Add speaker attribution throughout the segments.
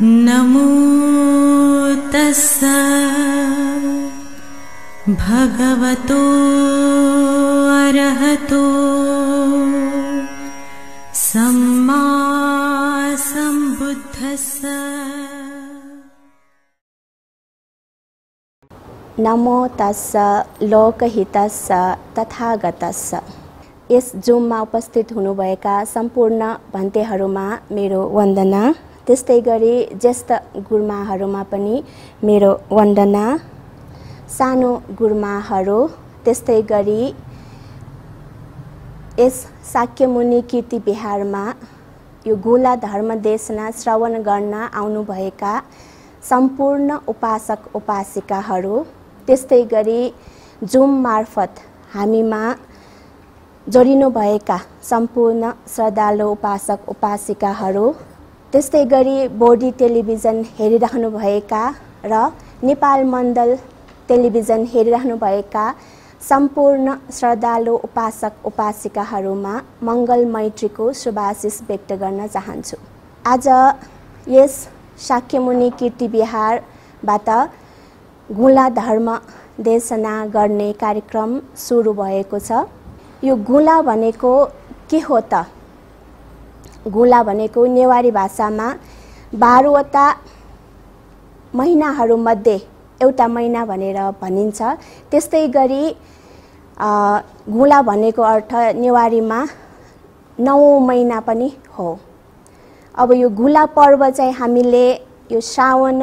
Speaker 1: नमो तस् भगवतो अरहतो सम्मा नमो
Speaker 2: तस् लोकहितस्स तथागतस्स यस जुममा उपस्थित हुनुभएका सम्पूर्ण भन्तेहरूमा मेरो वन्दना त्यस्तै गरी ज्येष्ठ गुरुमाहरूमा पनि मेरो वन्दना सानो गुरुमाहरू त्यस्तै गरी यस साक्यमुनि कीर्ति विहारमा यो गोला धर्मदेशना श्रवण गर्न आउनुभएका सम्पूर्ण उपासक उपासिकाहरू त्यस्तै गरी जुम मार्फत हामीमा जोडिनुभएका सम्पूर्ण श्रद्धालु उपासक उपासिकाहरू त्यस्तै गरी बोडी टेलिभिजन हेरिरहनुभएका र नेपाल मण्डल टेलिभिजन हेरिरहनुभएका सम्पूर्ण श्रद्धालु उपासक उपासिकाहरूमा मङ्गल मैत्रीको शुभाशिष व्यक्त गर्न चाहन्छु आज यस शाक्यमुनि कीर्ति बिहारबाट गुला धर्म देशना गर्ने कार्यक्रम सुरु भएको छ यो गुला भनेको के हो त घुला भनेको नेवारी भाषामा बाह्रवटा महिनाहरूमध्ये एउटा महिना भनेर भनिन्छ त्यस्तै गरी घुला भनेको अर्थ नेवारीमा नौ महिना पनि हो अब यो घुला पर्व चाहिँ हामीले यो श्रावण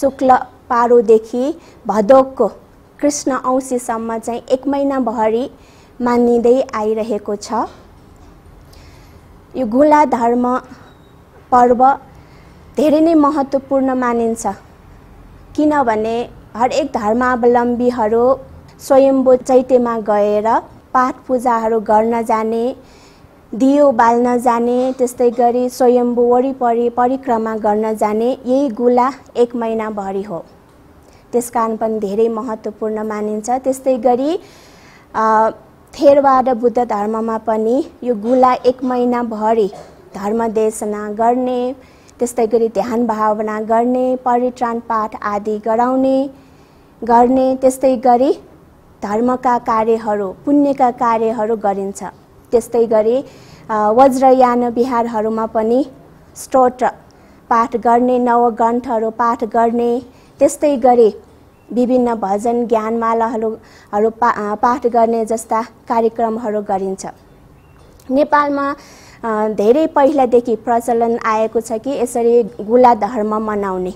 Speaker 2: शुक्ल पारोदेखि भदौको कृष्ण औँसीसम्म चाहिँ एक महिनाभरि मानिँदै आइरहेको छ यो गुला धर्म पर्व धेरै नै महत्त्वपूर्ण मानिन्छ किनभने हरेक धर्मावलम्बीहरू स्वयम्भू चैतेमा गएर पाठ पूजाहरू गर्न जाने दियो बाल्न जाने त्यस्तै गरी स्वयम्भू वरिपरि परिक्रमा गर्न जाने यही गुला एक महिनाभरि हो त्यस कारण पनि धेरै महत्त्वपूर्ण मानिन्छ त्यस्तै गरी थेरवाद बुद्ध धर्ममा पनि यो गुला एक महिनाभरि धर्मदेशना गर्ने त्यस्तै गरी ध्यान भावना गर्ने परित्राण पाठ आदि गराउने गर्ने त्यस्तै गरी धर्मका कार्यहरू पुण्यका कार्यहरू गरिन्छ त्यस्तै गरी वज्रयान बिहारहरूमा पनि स्तोत्र पाठ गर्ने नवग्रन्थहरू पाठ गर्ने त्यस्तै गरी विभिन्न भजन ज्ञानमालाहरू पा पाठ गर्ने जस्ता कार्यक्रमहरू गरिन्छ नेपालमा धेरै पहिलादेखि प्रचलन आएको छ कि यसरी गुला धर्म मनाउने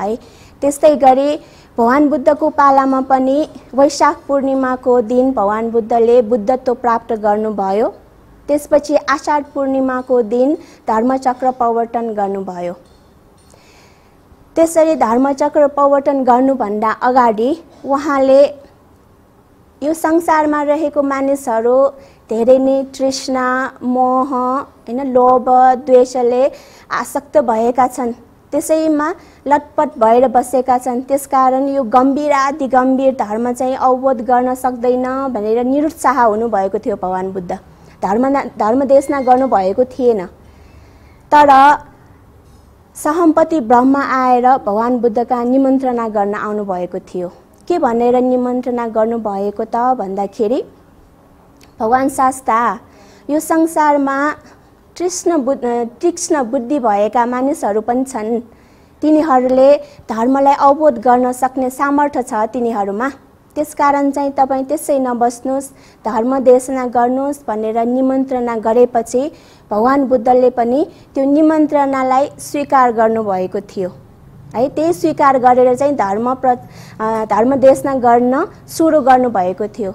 Speaker 2: है त्यस्तै गरी भगवान् बुद्धको पालामा पनि वैशाख पूर्णिमाको दिन भगवान् बुद्धले बुद्धत्व प्राप्त गर्नुभयो त्यसपछि आषाढ पूर्णिमाको दिन धर्मचक्र प्रवर्तन गर्नुभयो त्यसरी धर्मचक्र प्रवर्तन गर्नुभन्दा अगाडि उहाँले यो संसारमा रहेको मानिसहरू धेरै नै तृष्णा मोह होइन लोभ द्वेषले आसक्त भएका छन् त्यसैमा लटपट भएर बसेका छन् त्यसकारण यो गम्भीर आदि गम्भीर धर्म चाहिँ अवबोध गर्न सक्दैन भनेर निरुत्साह हुनुभएको थियो भगवान् बुद्ध धर्म धर्मदेशना गर्नुभएको थिएन तर सहम्पति ब्रह्मा आएर भगवान् बुद्धका निमन्त्रणा गर्न आउनुभएको थियो के भनेर निमन्त्रणा गर्नुभएको त भन्दाखेरि भगवान् शास्ता यो संसारमा तृष्ण बुद्ध तीक्ष्ण बुद्धि भएका मानिसहरू पनि छन् तिनीहरूले धर्मलाई अवबोध गर्न सक्ने सामर्थ्य छ तिनीहरूमा त्यसकारण चाहिँ तपाईँ त्यसै नबस्नुहोस् धर्म देशना गर्नुहोस् भनेर निमन्त्रणा गरेपछि भगवान् बुद्धले पनि त्यो निमन्त्रणालाई स्वीकार गर्नुभएको थियो है त्यही स्वीकार गरेर चाहिँ धर्म प्र धर्म देशना गर्न सुरु गर्नुभएको थियो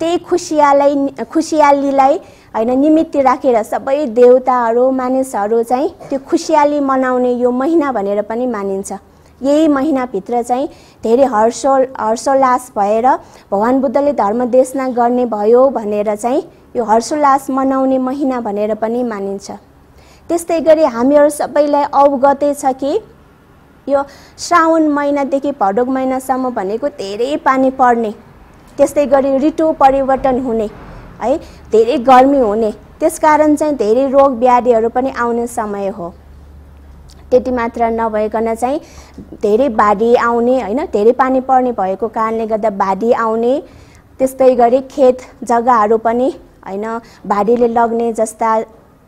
Speaker 2: त्यही खुसियालाई खुसियालीलाई होइन निमित्त राखेर सबै देवताहरू मानिसहरू चाहिँ त्यो खुसियाली मनाउने यो महिना भनेर पनि मानिन्छ यही महिनाभित्र चाहिँ धेरै हर्षोल हर्षोल्लास भएर भगवान् बुद्धले धर्मदेशना गर्ने भयो भनेर चाहिँ यो हर्षोल्लास मनाउने महिना भनेर पनि मानिन्छ त्यस्तै गरी हामीहरू सबैलाई अवगतै छ कि यो श्रावण महिनादेखि भडोक महिनासम्म भनेको धेरै पानी पर्ने त्यस्तै गरी ऋतु परिवर्तन हुने है धेरै गर्मी हुने त्यसकारण चाहिँ धेरै रोग व्याधिहरू पनि आउने समय हो त्यति मात्र नभइकन चाहिँ धेरै बाढी आउने होइन धेरै पानी पर्ने भएको कारणले गर्दा बाढी आउने त्यस्तै गरी खेत जग्गाहरू पनि होइन भारीले लग्ने जस्ता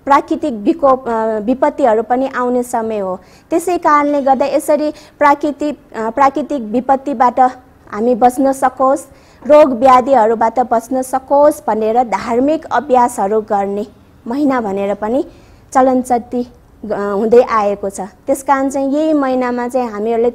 Speaker 2: प्राकृतिक विकोप विपत्तिहरू पनि आउने समय हो त्यसै कारणले गर्दा यसरी प्राकृतिक प्राकृतिक विपत्तिबाट हामी बस्न सकोस् रोग व्याधिहरूबाट बस्न सकोस् भनेर धार्मिक अभ्यासहरू गर्ने महिना भनेर पनि चलनचल्ती हुँदै आएको छ त्यस कारण चाहिँ यही महिनामा चाहिँ हामीहरूले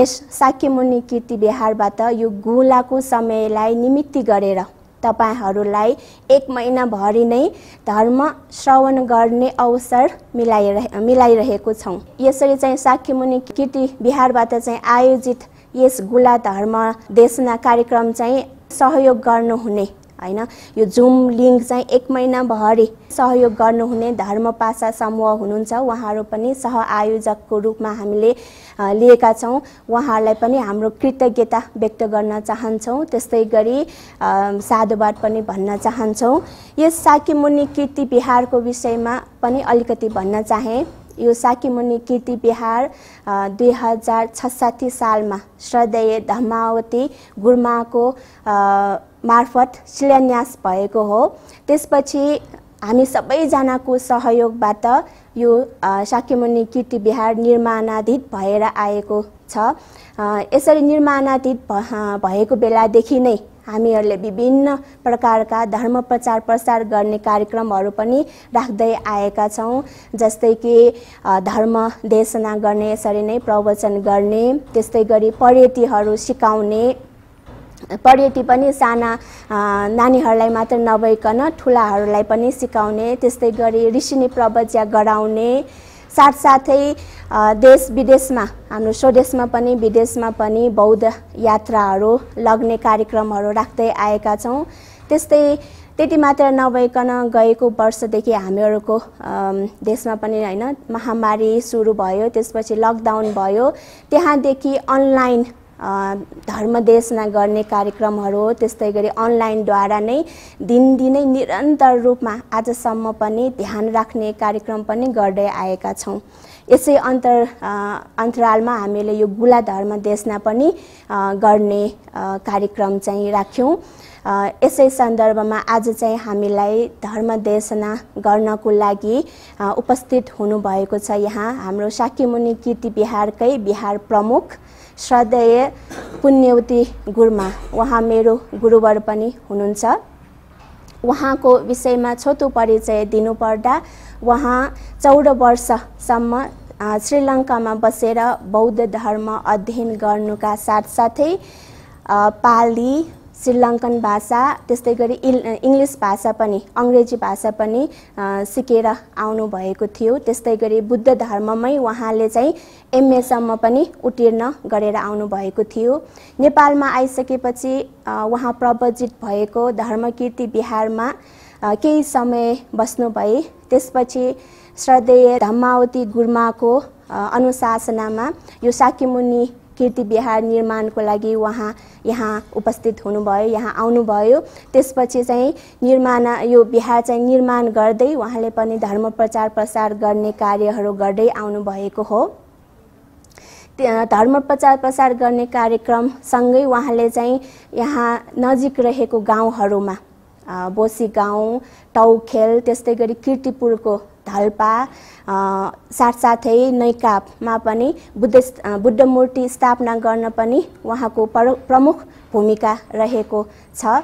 Speaker 2: यस साक्यमुनि कीर्ति बिहारबाट यो गुलाको समयलाई निमित्ति गरेर तपाईँहरूलाई एक महिनाभरि नै धर्म श्रवण गर्ने अवसर मिलाइरहे मिलाइरहेको छौँ यसरी चाहिँ साक्यमुनि कीर्ति बिहारबाट चाहिँ आयोजित यस गुला धर्म देशना कार्यक्रम चाहिँ सहयोग गर्नुहुने होइन यो जुम लिङ्क चाहिँ एक महिनाभरि सहयोग गर्नुहुने धर्म पासा समूह हुनुहुन्छ उहाँहरू पनि सह आयोजकको रूपमा हामीले लिएका छौँ उहाँहरूलाई पनि हाम्रो कृतज्ञता व्यक्त गर्न चाहन्छौँ त्यस्तै गरी साधुवाद पनि भन्न चाहन्छौँ यस साकिमुनि कीर्ति विहारको विषयमा पनि अलिकति भन्न चाहेँ यो साकेमुनि कीर्ति विहार दुई हजार छसाठी सालमा श्रद्धेय धमावती गुरुमाको मार्फत शिलान्यास भएको हो त्यसपछि हामी सबैजनाको सहयोगबाट यो साकेमुनि कीर्ति विहार निर्माणाधीत भएर आएको छ यसरी निर्माणाधीत भएको बेलादेखि नै हामीहरूले विभिन्न प्रकारका धर्म प्रचार प्रसार गर्ने कार्यक्रमहरू पनि राख्दै आएका छौँ जस्तै कि धर्म देशना गर्ने यसरी नै प्रवचन गर्ने त्यस्तै गरी पर्यटीहरू सिकाउने पर्यटी पनि साना नानीहरूलाई मात्र नभइकन ठुलाहरूलाई पनि सिकाउने त्यस्तै गरी ऋषिनी प्रवज्या गराउने साथसाथै देश विदेशमा हाम्रो स्वदेशमा पनि विदेशमा पनि बौद्ध यात्राहरू लग्ने कार्यक्रमहरू राख्दै आएका छौँ त्यस्तै त्यति मात्र नभइकन गएको वर्षदेखि हामीहरूको देशमा पनि होइन महामारी सुरु भयो त्यसपछि लकडाउन भयो त्यहाँदेखि अनलाइन धर्मदेशना गर्ने कार्यक्रमहरू त्यस्तै गरी अनलाइनद्वारा नै दिनदिनै निरन्तर रूपमा आजसम्म पनि ध्यान राख्ने कार्यक्रम पनि गर्दै आएका छौँ यसै अन्तर अन्तरालमा हामीले यो गुला धर्म देशना पनि गर्ने कार्यक्रम चाहिँ राख्यौँ यसै सन्दर्भमा आज चाहिँ हामीलाई धर्म देशना गर्नको लागि उपस्थित हुनुभएको छ यहाँ हाम्रो साकेमुनि किर्ति बिहारकै बिहार प्रमुख श्रद्धेय पुण्यवती गुरुमा उहाँ मेरो गुरुवर पनि हुनुहुन्छ उहाँको विषयमा छोटो परिचय दिनुपर्दा उहाँ चौध वर्षसम्म श्रीलङ्कामा बसेर बौद्ध धर्म अध्ययन गर्नुका साथसाथै पाली श्रीलङ्कन भाषा त्यस्तै गरी इल इङ्ग्लिस भाषा पनि अङ्ग्रेजी भाषा पनि सिकेर आउनुभएको थियो त्यस्तै गरी बुद्ध धर्ममै उहाँले चाहिँ एमएसम्म पनि उत्तीर्ण गरेर आउनुभएको थियो नेपालमा आइसकेपछि उहाँ प्रवजित भएको धर्मकीर्ति बिहारमा केही समय बस्नुभए त्यसपछि श्रद्धेय धम्मावती गुरुमाको अनुशासनामा यो साकिमुनि कीर्ति बिहार निर्माणको लागि उहाँ यहाँ उपस्थित हुनुभयो यहाँ आउनुभयो त्यसपछि चाहिँ निर्माण यो बिहार चाहिँ निर्माण गर्दै उहाँले पनि धर्म प्रचार प्रसार गर्ने कार्यहरू गर्दै आउनुभएको हो धर्म प्रचार प्रसार गर्ने कार्यक्रमसँगै उहाँले चाहिँ यहाँ नजिक रहेको गाउँहरूमा बोसी गाउँ टाउखेल त्यस्तै गरी किर्तिपुरको धल्पा साथसाथै नैकापमा पनि बुद्ध बुद्ध मूर्ति स्थापना गर्न पनि उहाँको प्रमुख भूमिका रहेको छ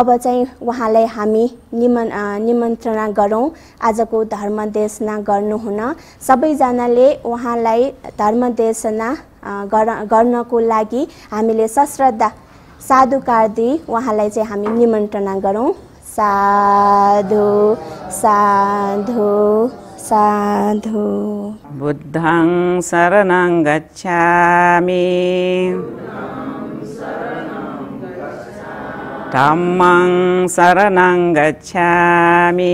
Speaker 2: अब चाहिँ उहाँलाई हामी निम निमन्त्रणा गरौँ आजको धर्मदेशना गर्नुहुन सबैजनाले उहाँलाई धर्मदेशना गर गर्नको लागि हामीले सश्रद्धा साधुकार दिई उहाँलाई चाहिँ हामी निमन्त्रणा गरौँ साधु साधु साधु
Speaker 1: बुद्धं शरणं गच्छामि धम्मं शरणं गच्छामि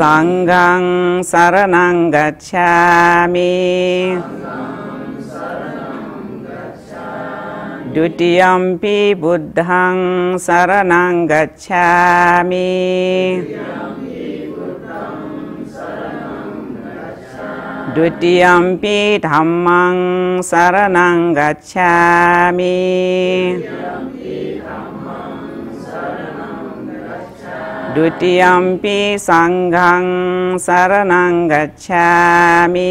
Speaker 1: सङ्गं शरणं गच्छामि ဒုတိယံပိဗုဒ္ဓံสรณังกัจฉามิဒုတိယံပိဓမ္မံสรณังกัจฉามิဒုတိယံပိ සංඝං සරණං ගච්ඡාමි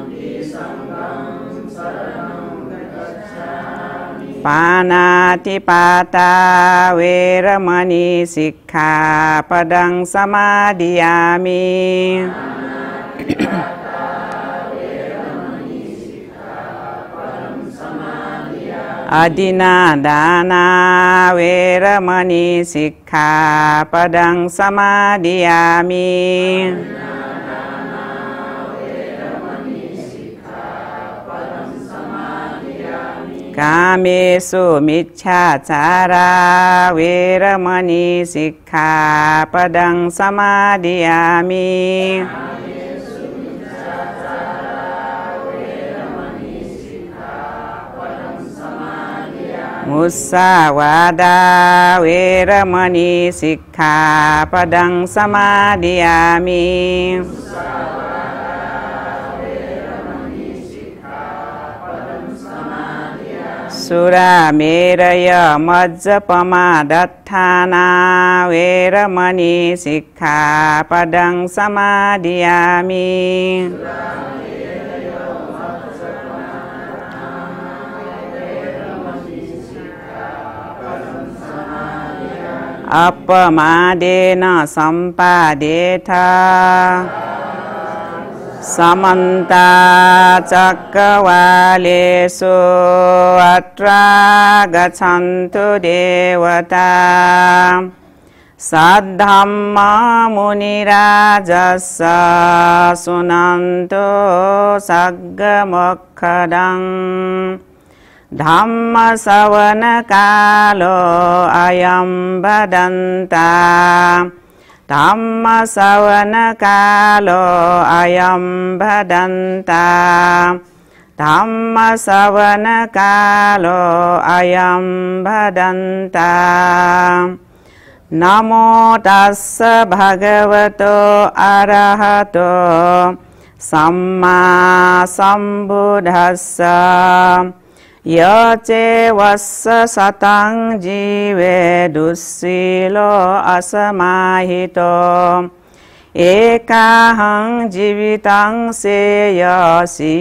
Speaker 1: Panati pata wiramani sikha padang samadhiyami. Adina dana wiramani sikha padang samadhiyami. Adina kami sumicha cara wiramani sikha padang samadhiyami Musawada wiramani sikha padang samadhiyami Musawada सुरा सुरामेरय मज्जपमा दत्थाना सिक्खा पदं समाधियामि अपमादेन सम्पादेथा समन्ता चक्रवालेषु अत्रा गच्छन्तु देवता सद्धम्ममुनिराजस सुनन्तु धम्म धम्मसवनकालो अयं वदन्ता ධම්ම සවන කාලෝ අයම් භදන්තා ධම්ම සවන කාලෝ අයම් භදන්තා නමෝ තස්ස භගවතෝ අරහතෝ සම්මා සම්බුද්දස්සා यचेवत जीव दुशील असमाहित जीविता सेयशीलन्तायन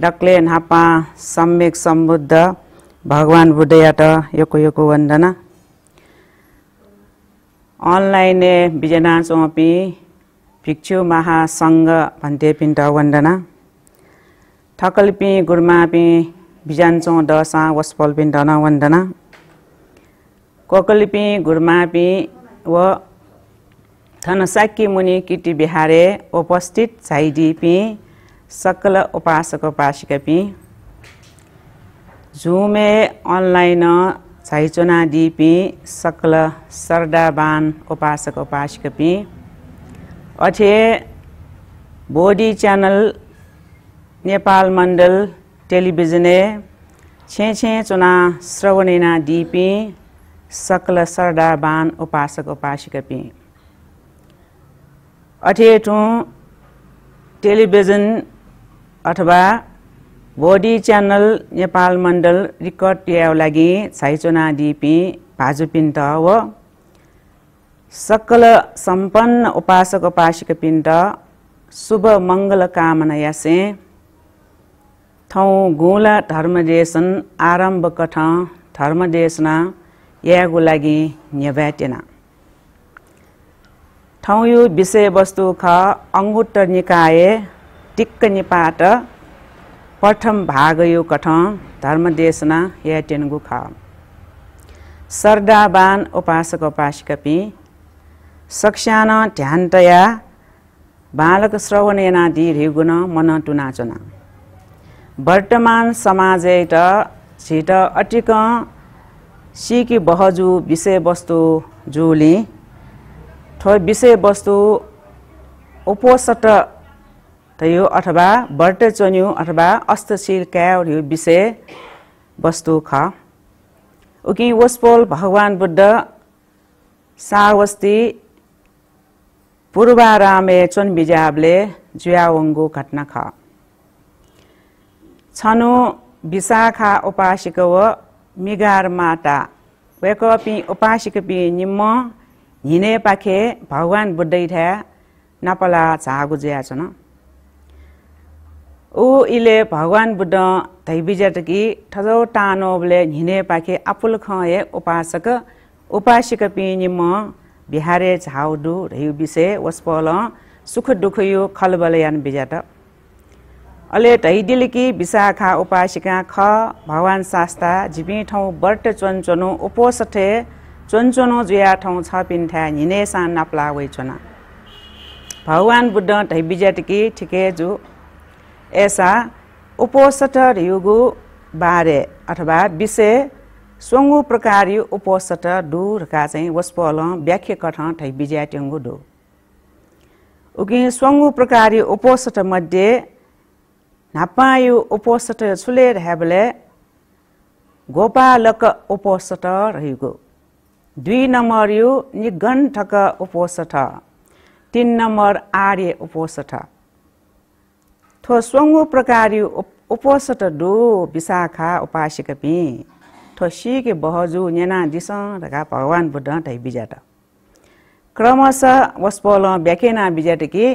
Speaker 1: डक्लैन हप्पा सम्बुद्ध भगवान् बुद्ध यको यको वन्दना अनलाइन बिजना भिक्षु महासङ्घ भन्थे पिण्ड वन्दना ठकल्पी गुर्मापी बिजान्चौँ दशा वस्पल पिण्ड वन्दना कोकलिपी गुर्मापी व थनसाकी मुनि किटी बिहारे उपस्थित झाइडिपी सकल उपासक उपासिकपी झुमे अनलाइन झाइचोना डिपी सकल सरदाबान उपासक उपासिकपी अठे बोडी च्यानल नेपाल मण्डल टेलिभिजने छे छे चुना श्रवणेना डिपी सकल सरदा बान उपासक उपासिका पी अथे टु टेलिभिजन अथवा बोडी च्यानल नेपाल मण्डल रिकर्ड ट्याउ लागि छाइचोना डिपी भाजुपिन्त हो सकल सम्पन्न उपासक उपासिक पिण्ड शुभ मङ्गल कामना यासे थौँ गुला धर्मदेशन आरम्भ कठ धर्मदेशना यागो लागि न्यभ्याटेन ठाउँ यो विषयवस्तु ख अङ्गुट निकाय टिक्क निपाट प्रथम भाग यो कठ धर्मदेशना याटेनगु ख सर्दाबान उपासक उपासिका पि सक्षान ध्यानतया रिगुण मन टुनाचुना वर्तमान समाजेट छिट अटिक सिकी बहजु विषयवस्तु जुलि थो विषयवस्तु उपसट यो अथवा चन्यु अथवा अस्तशील क्याउ विषय वस्तु ख उकि वस्पोल भगवान बुद्ध सावस्ती पूर्वारामे चुन बिजाबले जुयावङ्गु घटना ख छनु विशाखा उपासिक व मिगार माटा वेकपि पि निम्म हिने पाखे भगवान बुद्धै ठ्या नपला झागु जुया छन ऊ इले भगवान बुद्ध कि ठजौ टानोबले हिने पाखे आफुल खए उपासक उपासिक पि निम्म Bihare chaudu hiubise सुख दुख dukhuyu खलबलयान बिजाट अले टैडिलिकी विशाखा उपासिका ख भगवान सास्ता झिपी ठाउँ बर्ट चोन्चोनो उपोसठे चोन्चोनो जुया ठाउँ छ पिन्ठ्या हिने सान नाप्ला वै चोना भगवान बुद्ध ढैबिजटकी ठिके जु एसा उपोसठ युगु बारे अथवा विषय सोङ्गु प्रकारय उपसट डु चाहिँ वस्पल व्याख्या कठन ठै विजय ट्याङ्गु डो उकि सोङ्गु प्रकारय उपसट मध्ये नापायु उपसट छुले हेबले गोपालक उपसट रहेको दुई नम्बर यो निगण्ठक उपसट तिन नम्बर आर्य उपसट थो सोङ्गु प्रकारय उपसट डो विशाखा उपासिक पि ठोसीके बहजु नेना दिस ढका भगवान् बुद्ध दै बिजाट क्रमश वस्पल ब्याकेना बिजाटकी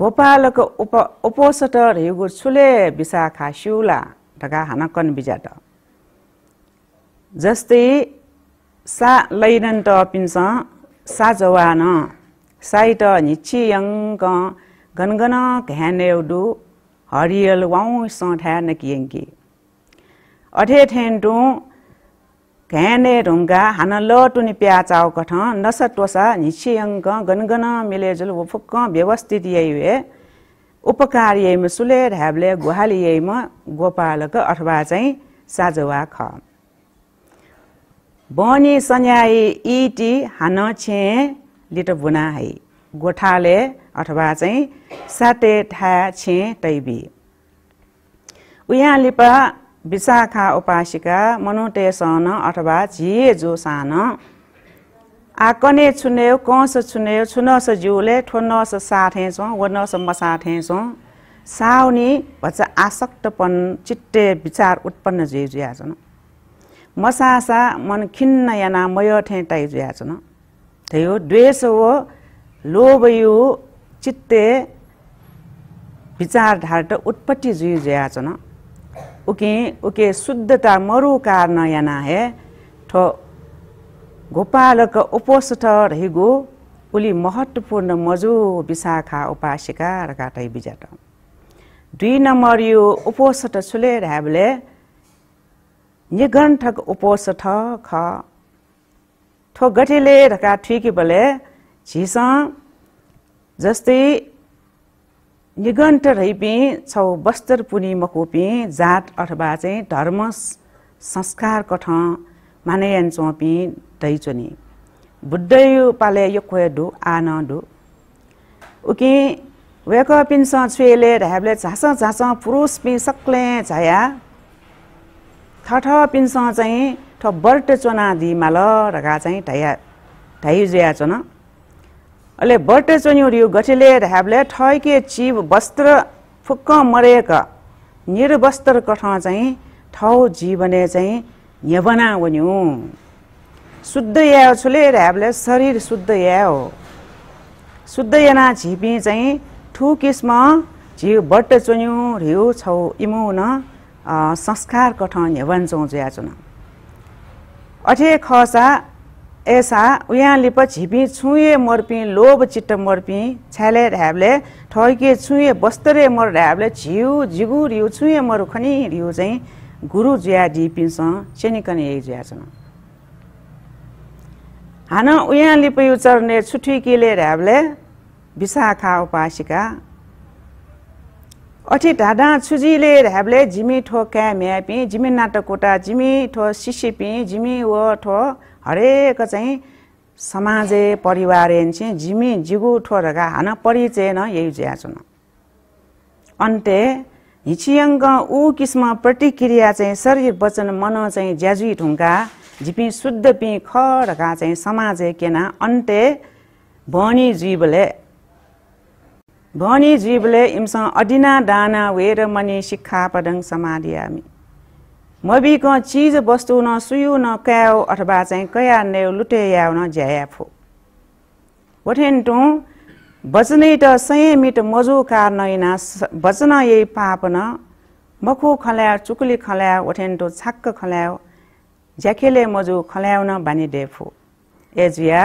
Speaker 1: गोपालको उप उपोसट ऋो छुले विसाखा सिउला ढका हानकन बिजाट जस्तै सा लैनन्त पिन्छ साजवान साइट निचियङ्क गनगना घ्यानौडु हरियल वाउ सठ्यान कि अठे थेन टु घ्याने ढुङ्गा हान ल टु नि प्या चाउ कठ नस टोसा हिसी अङ्क गनगन मिलेजुल वुक्क व्यवस्थित यही उपकार यही सुले ढ्याब्ले गुहाली यही गोपालक अथवा चाहिँ साजवा ख बनी सन्याई इटी हान छे लिट भुना है गोठाले अथवा चाहिँ साते ठा छे तैबी उहाँ लिपा विशाखा उपासिका मनोटेसन अथवा झिए जो सान आकने छुन्यो कस छुन्यो छुनस जिउले ठोनस साठेछौँ ओर्नस मसाठेछौँ साउनी भन्छ आसक्तपन चित्ते विचार उत्पन्न जे जुया मसासा मन खिन्न याना मय ठेटाइ जुया छन् त्यही द्वेष हो लोभ यो चित्ते विचारधार त उत्पत्ति जुइ जुया उके उके शुद्धता मरु कारण याना है ठ गोपालक उपस्थ रहिगो उली महत्वपूर्ण मजो विशाखा उपासिका र काटै बिजाट दुई नम्बर यो उपसठ सुले ऱ्याबले निगण्ठक उपसठ ख ठो गठेले रका ठिकी बले झिस जस्तै निगन्ट रहिपे छौ वस्त्र पुनि मकोपे जात अथवा चाहिँ धर्म संस्कार कठ मानयान चौपी बुद्ध यो पाले यो खोय डु आ न डो ओके वेक पिन्स छुएले ढ्याबले झाँस झाँस पुरुष पि सक्ले झाया ठठ पिन्स चाहिँ ठ बर्ट चोना दिमाल रगा चाहिँ ढाया ढाइजुया चोना अहिले berte sonyo riu gatile hable thai ke chiv वस्त्र फुक्क मरेका निरवस्त्र katha चाहिँ ठाउँ जीवने चाहिँ यवना भन्यो शुद्ध या छुले ह्याबले शरीर शुद्ध या हो शुद्ध याना झिपी चाहिँ ठु किस्म झिउ बट्ट चुन्यु हिउ छौ इमु न संस्कार कठ हेवन चौँ ज्या न अठे खसा एसा उहाँले छिपी छुए मर्पी लोभ चित्त मर्पी छ्याले ढ्याबले ठर्के छुए बस्तरे मर ढ्याबले झिउ झिगु रिउ छुए मर खनि रियो चाहिँ गुरु जुया डिपिनसँग चेनिकनी यही जुया छन् हान उयाँ लिपयु चर्ने छुट्टी केले ढ्याबले विशाखा उपासिका अठी ढाडा छुजीले ढ्याबले झिमी ठो क्या म्यापी झिमी नाटकोटा झिमी ठो सिसिपी झिमी व ठो हरेक चाहिँ परिवार चाहिँ समाजे झिमी जिगु ಪರಿವಾರ हान परिचय न यही ज्याच न अन्त्य हिचियङ्ग ऊ किसिम प्रतिक्रिया चाहिँ शरीर वचन मन चाहिँ ज्याजु ढुङ्गा झिपी शुद्ध पि खडका चाहिँ समाज केना अन्त्य भनी जीवले भनी जीवले इम्स अडिना डाना वेर मनी सिक्खा पदङ समाधियामी मबीको चिज वस्तु न सुयु न क्याओ अथवा चाहिँ कया न्याउ लुटेयाउ न फो वठेन्टु बच्ने त संयमित मजो कार नैना बच्न यही पाप न मखु खल्या चुकुली खल्या वठेन्टु छाक्क खल्या झ्याखेले मजु खल्याउन भनिदेफो एजिया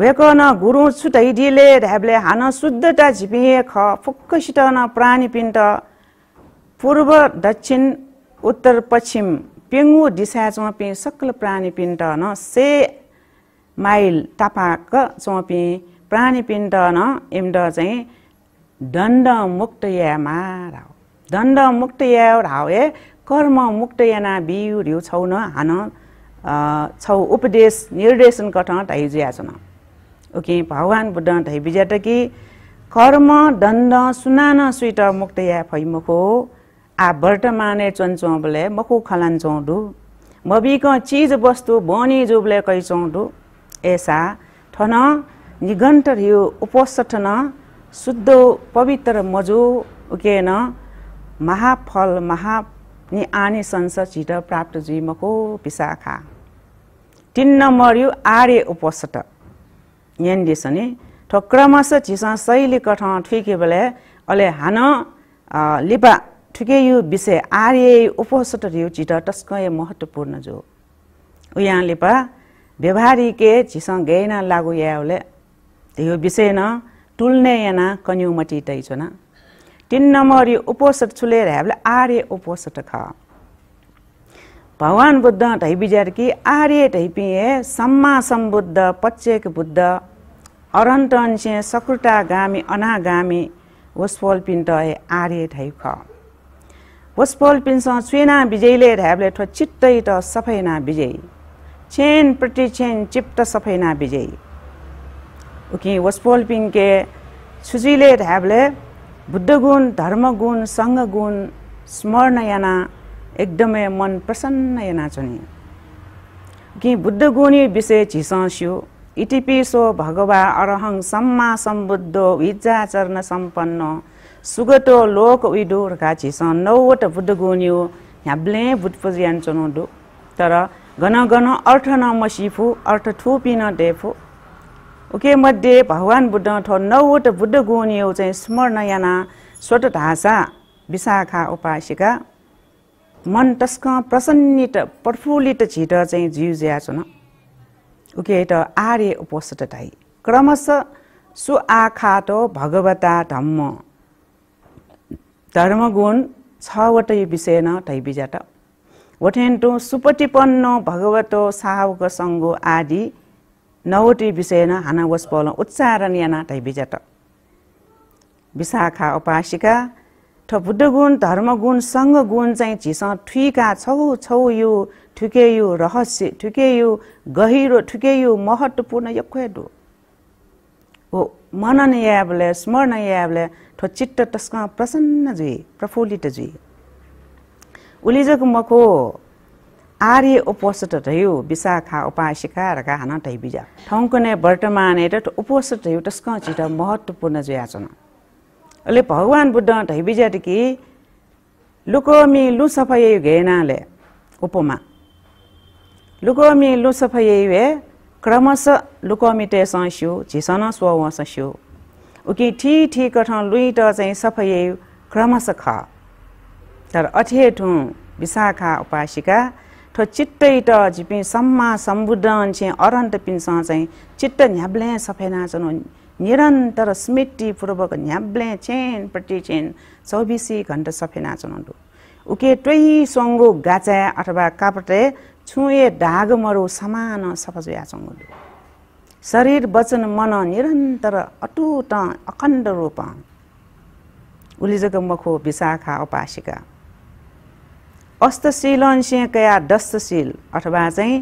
Speaker 1: वेक न गुरु दिले ढ्याब्ले हान शुद्धता झिपिए ख फुक्कसित न प्राणी पिन्ट पूर्व दक्षिण उत्तर पश्चिम पेङ्गु दिशा चौपे सकल प्राणी न से माइल तापाक चौपे प्राणी न एमड चाहिँ दण्ड मुक्त यामा राव दण्ड मुक्त या राव ए कर्म मुक्त याना बिउ रिउ छौ न हान छौ उपदेश निर्देशन कठ धाइजुया न ओके भगवान् बुद्ध धाइ कि कर्म दण्ड सुनान सुइट मुक्त या फैमुखो आ आबर्टमाने बोले मखु डु मबिक चिज वस्तु बनी कैचौँ कैचौँडु एसा ठन निघन्टर रियो उपसठन शुद्ध पवित्र मजो उकेन महाफल महा नि आने संसचित प्राप्त जुइ मको पिसाखा तिन्न मर्यो आर्य उपसट नि ठक्रमस झिस शैली कठ ठिके बोले अले हान लिपा यो विषय आर्य यो चिट टस्कय महत्त्वपूर्ण जो उहाँले पा व्यवहारिके झिसङ गएन लागु याउले यो विषय न टुल्ने याना कन्यु मटी न तिन नम्बर यो उपसट छुले ह्याबले आर्य उपसट ख भगवान् बुद्ध ढै बिजार कि आर्य ए सम्मा सम्बुद्ध पच्चेक बुद्ध अरन्तन सकृटा सकुटा गामी अनागामी वस्फल पिन्ट आर्य ढै ख वस्पोल्पिन्छ छुइना विजयले चित्तै त सफैना विजय छेन प्रति छेन चिप्ट सफैना विजय उकि वस्पोल्पिङके छुजीले ढ्याब्ले बुद्धगुण धर्मगुण सङ्घगुण स्मरण याना एकदमै मन प्रसन्न याना नि कि बुद्धगुणी विषय झिसस्यो इटिपिसो भगवा अरहङ सम्मा सम्बुद्धो विजाचरण सम्पन्न सुगतो लोक उडोर्घा छिसन नौवट बुद्ध गुण्ययो ह्याब्ले ब्ले नौ डो तर घन घन अर्थ न मसिफु अर्थ ठुपी न डेफो उके मध्ये भगवान बुद्ध नौवट बुद्ध गुण्ययो चाहिँ स्मरणाना धासा विशाखा उपासिका मन तस्क प्रसन्न प्रफुल्लित छिट चाहिँ जीव ज्याचुन त आर्य उपस्ती क्रमशः सुआखाटो भगवता धम्म धर्मगुण छवटै विषय न टाइबिज टु सुपटिपन्न भगवतो साहुको सङ्घ आदि नवटी विषय न उच्चारण या उच्चारणीय तैबिजट विशाखा उपासिका थ गुण धर्मगुण गुण चाहिँ झिस ठुका छौ यो ठुके ठुकेयु रहस्य ठुकेयु गहिरो ठुकेयु महत्वपूर्ण यो खेडो Mana nejävle, smörna jävle, ठो chitta taska प्रसन्न जुई प्रफुल्लित jui. Ulijaku मखो आर्य उपसटयो विशाखा उपासिका र गाहना टैबिजा ठङ्कने वर्तमान एट उपसटयो टस्क चित्त महत्त्वपूर्ण जुयाचना अहिले भगवान् बुद्ध टैबिजा लुको लुकोमी लु सफाइ घेनाले उपमा लुकोमी लु सफाइ वे क्रमशः लुकोमिटेसँग स्यु झिसन स्वस स्यु उके ठी ठी कठ लुइट चाहिँ सफये क्रमशः ख तर अठे ठु विशाखा उपासिका ठो चिट्टै ट झिपि सम्मा सम्बुद्धन छे अरन्त पिनसँग चाहिँ चित्त न्याब्ले सफेना चनु निरन्तर स्मृतिपूर्वक न्याब्ले छेन प्रति छेन चौबिसी घन्टा सफेना चनु उके ट्वै सङ्गो गाचा अथवा कापटे छुए ढाग मरो समान सफज याचङ्गुलु शरीर वचन मन निरन्तर अटुट अखण्ड रूप उलिजग मखो विशाखा उपासिका अस्तशील अन्स्यकया दस्तशील अथवा चाहिँ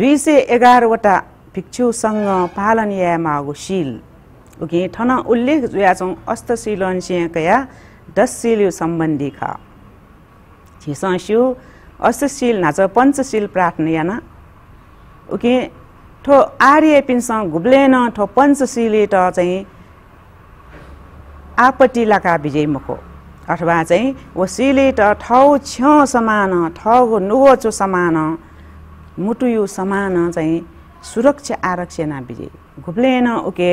Speaker 1: दुई सय एघारवटा भिक्षुसँग पालनयामा शील ओके ठन उल्लेख छौँ अस्तशील अन्स्यकया डसशील सम्बन्धी ख अष्टशील पञ्चशील प्रार्थना याना ओके ठो आर्य घुब्लेन ठो पञ्चशीले त चाहिँ आपट्टि लाका विजय मुखो अथवा चाहिँ सिले त ठाउ छेउ समान ठाउ नुगोचो समान मुटुयु समान चाहिँ सुरक्षा आरक्षणा विजय घुब्लेन उके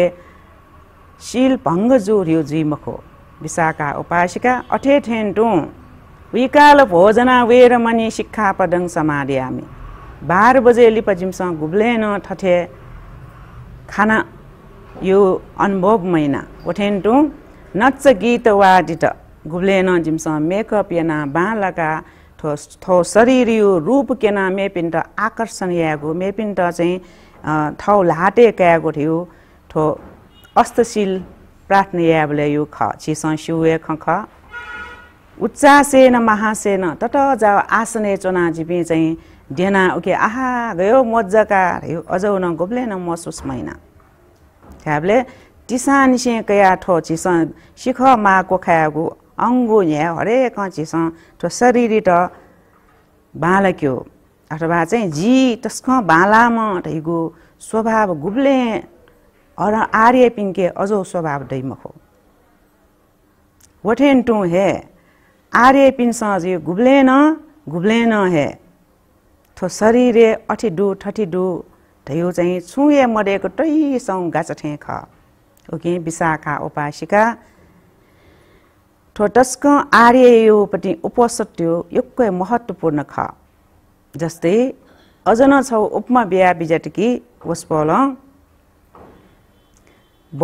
Speaker 1: शील भङ्ग जोर्यो जुइमखो विशाखा उपासिका अठेठेन्टो विकाल भोजना वेर शिक्षा पदङ समारे हामी बाह्र बजे लिपजिमसँग घुब्लेन ठठे खाना यो अनुभव महिना ओठेन्टु नच गीत वा डिट घुब्लेन जिमसँग मेकअप याना बाँलका थो थो शरीर यो रूप केना मेपिन्ट आकर्षण यागो मेपिन्ट चाहिँ थौ लाटेकाएको थियो थो अस्तशील प्रार्थना याबले यो ख छिसँग सिउ ख ख उच्चासेन महासेन तट जा आसने चोनाजिपे चाहिँ डेना ओके आहा गयो मजाका हे अझ न गोब्ले न महसुस मैना ख्याबले टिसा निसे कया ठो चिस सिख माको खायागु अङ्गु या हरेक चिस ठो शरीर त बालक्यो अथवा चाहिँ जी तस्क बालामा ठैगु स्वभाव गुब्ले अर आर्य पिङ्के अझौ स्वभाव दैमखो वठेन टु हे आर्य पिनसँग यो घुब्लेन घुब्लेन हे थो डु अठिडु डु धयो चाहिँ छुए मरेको गाछ गाचठे ख ओके विशाखा उपासिका ठोटस्क आर्य योपट्टि यो युक्कै महत्त्वपूर्ण ख जस्तै अजन छौ उपमा बिहा बिजटकी वस्पल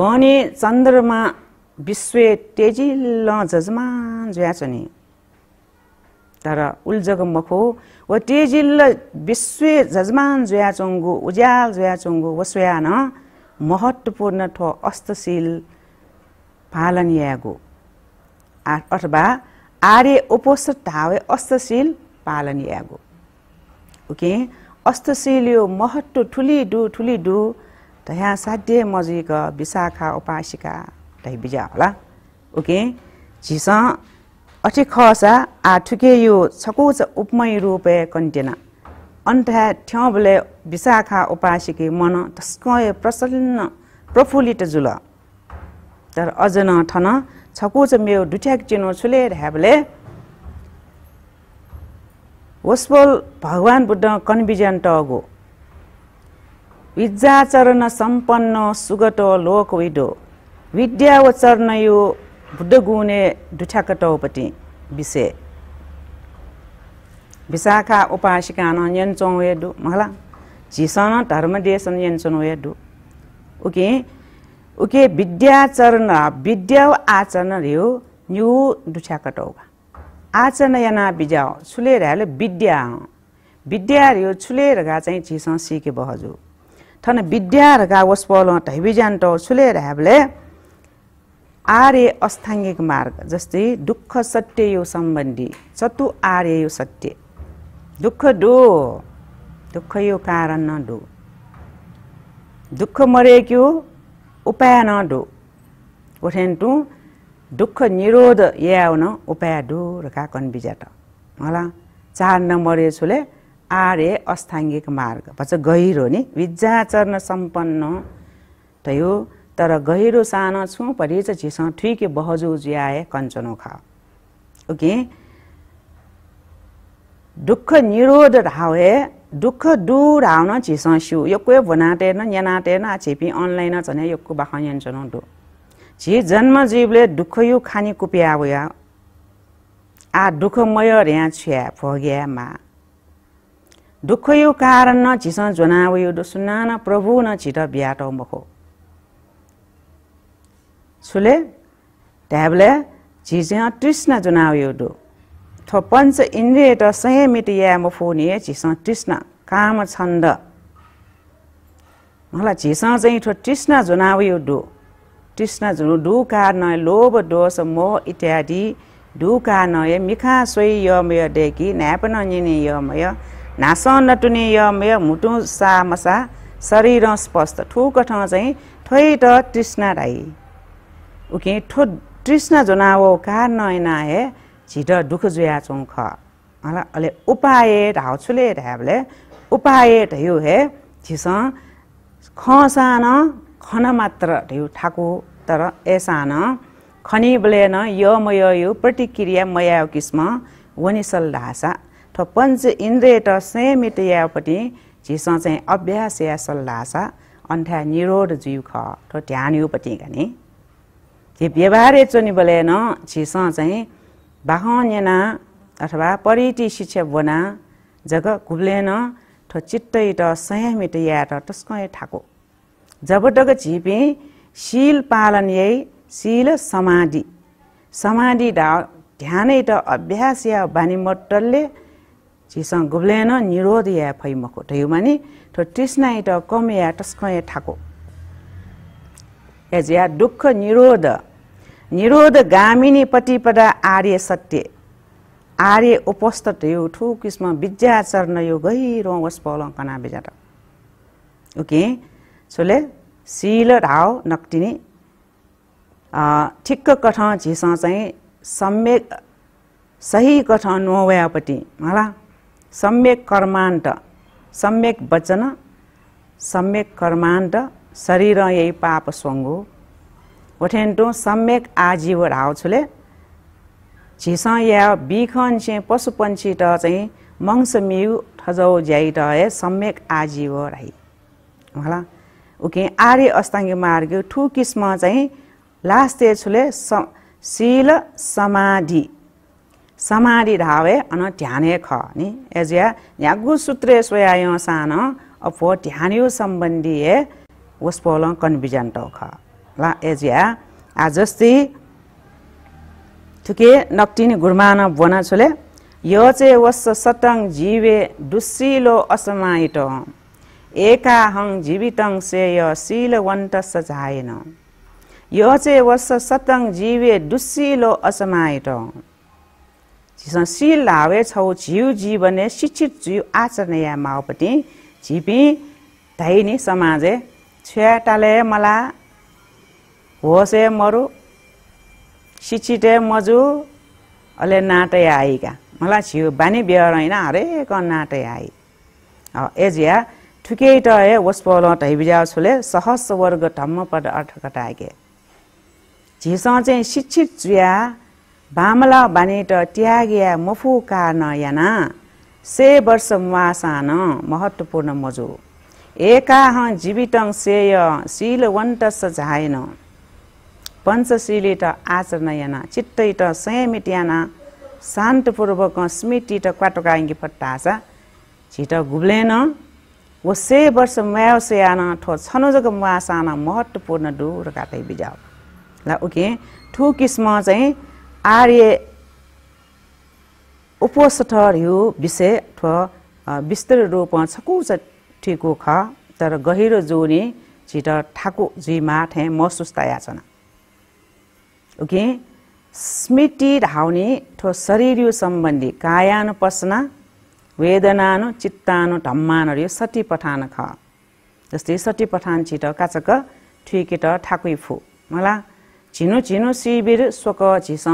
Speaker 1: भने चन्द्रमा विश्व तेजिल जजमान जुया छ नि तर उल्जगम्मखो व तेजिल्ल विश्वे झजमान चङ्गो उज्याल जुयाचोङ्गो वस्वयान महत्त्वपूर्ण ठो अस्तशील पालन यागो अथवा आर्य उपस्थित धावे अस्तशील पालन यागो ओके अस्तशील यो महत्त्व ठुली डु ठुली डु तया साध्य मजिक विशाखा उपासिका तै बिजा होला ओके झिस खसा यो 서고자 옵마이 루베 रूपे अन्ठा ठ्याउ बोले विशाखा उपासिके मन तस्कय प्रसन्न प्रफुल्लित जुल तर अजन ठन छको चाहिँ मेरो डुठ्याक चिनो छुले ह्याबले वस्पोल भगवान् बुद्ध कन्भिजन टगो विद्याचरण सम्पन्न सुगत लोक विडो विद्या चरण यो बुद्ध गुण्ने दुठ्याकटौपट्टि विषे विशाखा उपासिका नचौ होला झिसन धर्मदेशन नेचन यदु उके उके विद्याचरण विद्या आचरण हे यो दुठाकटौ आचरण यना बिजाओ छुलेरहे विद्या विद्या रे छुले हा चाहिँ झिस सिके बहजु थन विद्या ठन विद्याहरूका उस् पै बिजान्तौ छुलेरहे आर्य अस्थाङ्गिक मार्ग जस्तै दुःख सत्य यो सम्बन्धी चतु आर्य यो सत्य दुःख डो दुःख यो कारण न डो दुःख मरेक्यो उपाय न डो टु दुःख निरोध न उपाय डो र काकन बिजाट होला चार नम्बर छुले आर्य अस्थाङ्गिक मार्ग भन्छ गहिरो नि विज्ञाचरण सम्पन्न त यो तर गहिरो साना छु परेछ झिस ठिक बहजो ज्याए कञ्चनो खा ओके दुःख निरोध धावे दुःख दूर हाउन झिस स्यु योको भुनाटेन यानाटेन छेपी अनलाइन झन् योको बाखा यान्छन डो झि जन्म जीवले दुःख यो खानी कुपिया या आ दुःखमय ऱ्या छ्या फग्या मा दुःख यो कारण न झिस जोनावयो डो सुना न प्रभु न छिट ब्याटौ मखो सुले ड्याब्ल्या झिस तृष्ण जुनाव यो डो पञ्च इन्द्रिय त सय या म फोने झिस तृष्ण काम छन्द मलाई झिस चाहिँ ठो तृष्ण जुनाव यो डो तृष्ण डु ढुका नय लोभ डोस मोह इत्यादि ढुका नए मिखासोई यमेय देखि न्याप ननिने यमय नास नटुने यमय मुटु मसा शरीर स्पष्ट ठुक ठाउँ चाहिँ ठो त तृष्ण राई ठो उके 우게 토 नयनाए 조나오 가노이나에 지더 두크주야 좀커 알아 알레 우파에 छुले 다블레 उपाय ढयो हे झिस खसान खन मात्र ढ्यु ठाको तर एसान खनि न य मय यो प्रतिक्रिया मया किस्म वनिसल ढासा ठो पञ्च इन्द्रिय त से मिटयापट्टि चाहिँ अभ्यास या सल्लासा ढासा अन्ठ्या निरोध जिउ ख ठो ध्यान योपट्टि घने व्यवहारे बोलेन छिसँग चाहिँ बाहन्यना अथवा परिटी शिक्षा बना जग घुब्लेन ठो चिट्टै त संयमित या र टस्कै ठाको जब जबटक झिपे शील पालन यै शील समाधि समाधि ध्यानै त अभ्यास या बानी मट्टलले झिसँग घुब्लेन निरोध या फैमको ठयो भने ठो तृष्णाइ त कम या टस्कै ठाको या दुःख निरोध निरोध गामिनी पटिपट आर्य सत्य आर्य उपस्थित यो ठु किस्म विद्याचरण यो गहिरो वस पलङ्कना ओके सोले शील ढाउ नक्टिनी ठिक्क कठ झिस चाहिँ सम्यक सही कठ नोवयापट्टि होला सम्यक कर्मान्त सम्यक वचन सम्यक कर्मान्त शरीर यही पाप स्वङ्गो ओठेन्टु सम्यक आजीव ढाओ छुले झिस या चाहिँ पशुपन्छी त चाहिँ मंस मिउ हे सम्यक आजीव राई होला उके आर्य अस्ताङ्गी मार्ग ठु किस्म चाहिँ लास्टे छुले सिल समाधि समाधि धावे अन ध्याने ख नि एज्या झ्यागुसुत्रे सोया सान अफ ठ्यानु सम्बन्धी उस पौल कन्भिजन्ट ख ला एजिया आजअस्ति थुके नक्टिनी घुर्मान बना छोले यो चे वश सतङ जीवे लो असमायट एका हङ जीवितङ श्रेय शील वन्तसझाएन यो चे वश सतङ जीवे डुसिलो असमायत लावे छौ जीव जीवने शिक्षित जीव आचरण या माओप्टी झिपी धैनी समाजे छ्याटाले मलाई होसे मरु सिचिटे मजु अहिले नाटै आइका मलाई छिउ बानी बिहार होइन हरेक नाटै आई एजिया ठुकै पल वस्पल टैबिजा छुले सहस वर्ग ठम्म पद अठकटागे झिस चाहिँ शिक्षित चुया बामला बानी ट त्यागिया मफु कार्न याना से वर्ष मुवासान महत्त्वपूर्ण मजु एकाह जीवितङ सेय सिलवन्त झाएन त ಪಂಚಶೀಲಿಟ ಆಚರಣಯನ ಚಿಟ್ಟೈಟ शान्तपूर्वक स्मृति ಸ್ಮಿಟಿಟ ಕ್ವಾಟಕಾಂಗಿ छ छिटो घुब्लेन से वर्ष म्यावस्यान ठो छनुजग मुवासान महत्त्वपूर्ण डुर काटै बिजाउ ल ओके ठु किस्म चाहिँ आर्य उपसठर यो विषय ठो विस्तृत रूप छकुच ठिको ख तर गहिरो जोनी छिटो ठाकु जीमा ठे महसुस याचना ओके स्मृति धाउने ठो शरीर सम्बन्धी कायानु पसना वेदनानु चित्तानु ढम्मानहरू यो सटी पठान ख जस्तै सटी पठान छिट काचक ठुकेट ठाकुइ फु मला छिनो छिनो शिविर सोक छिस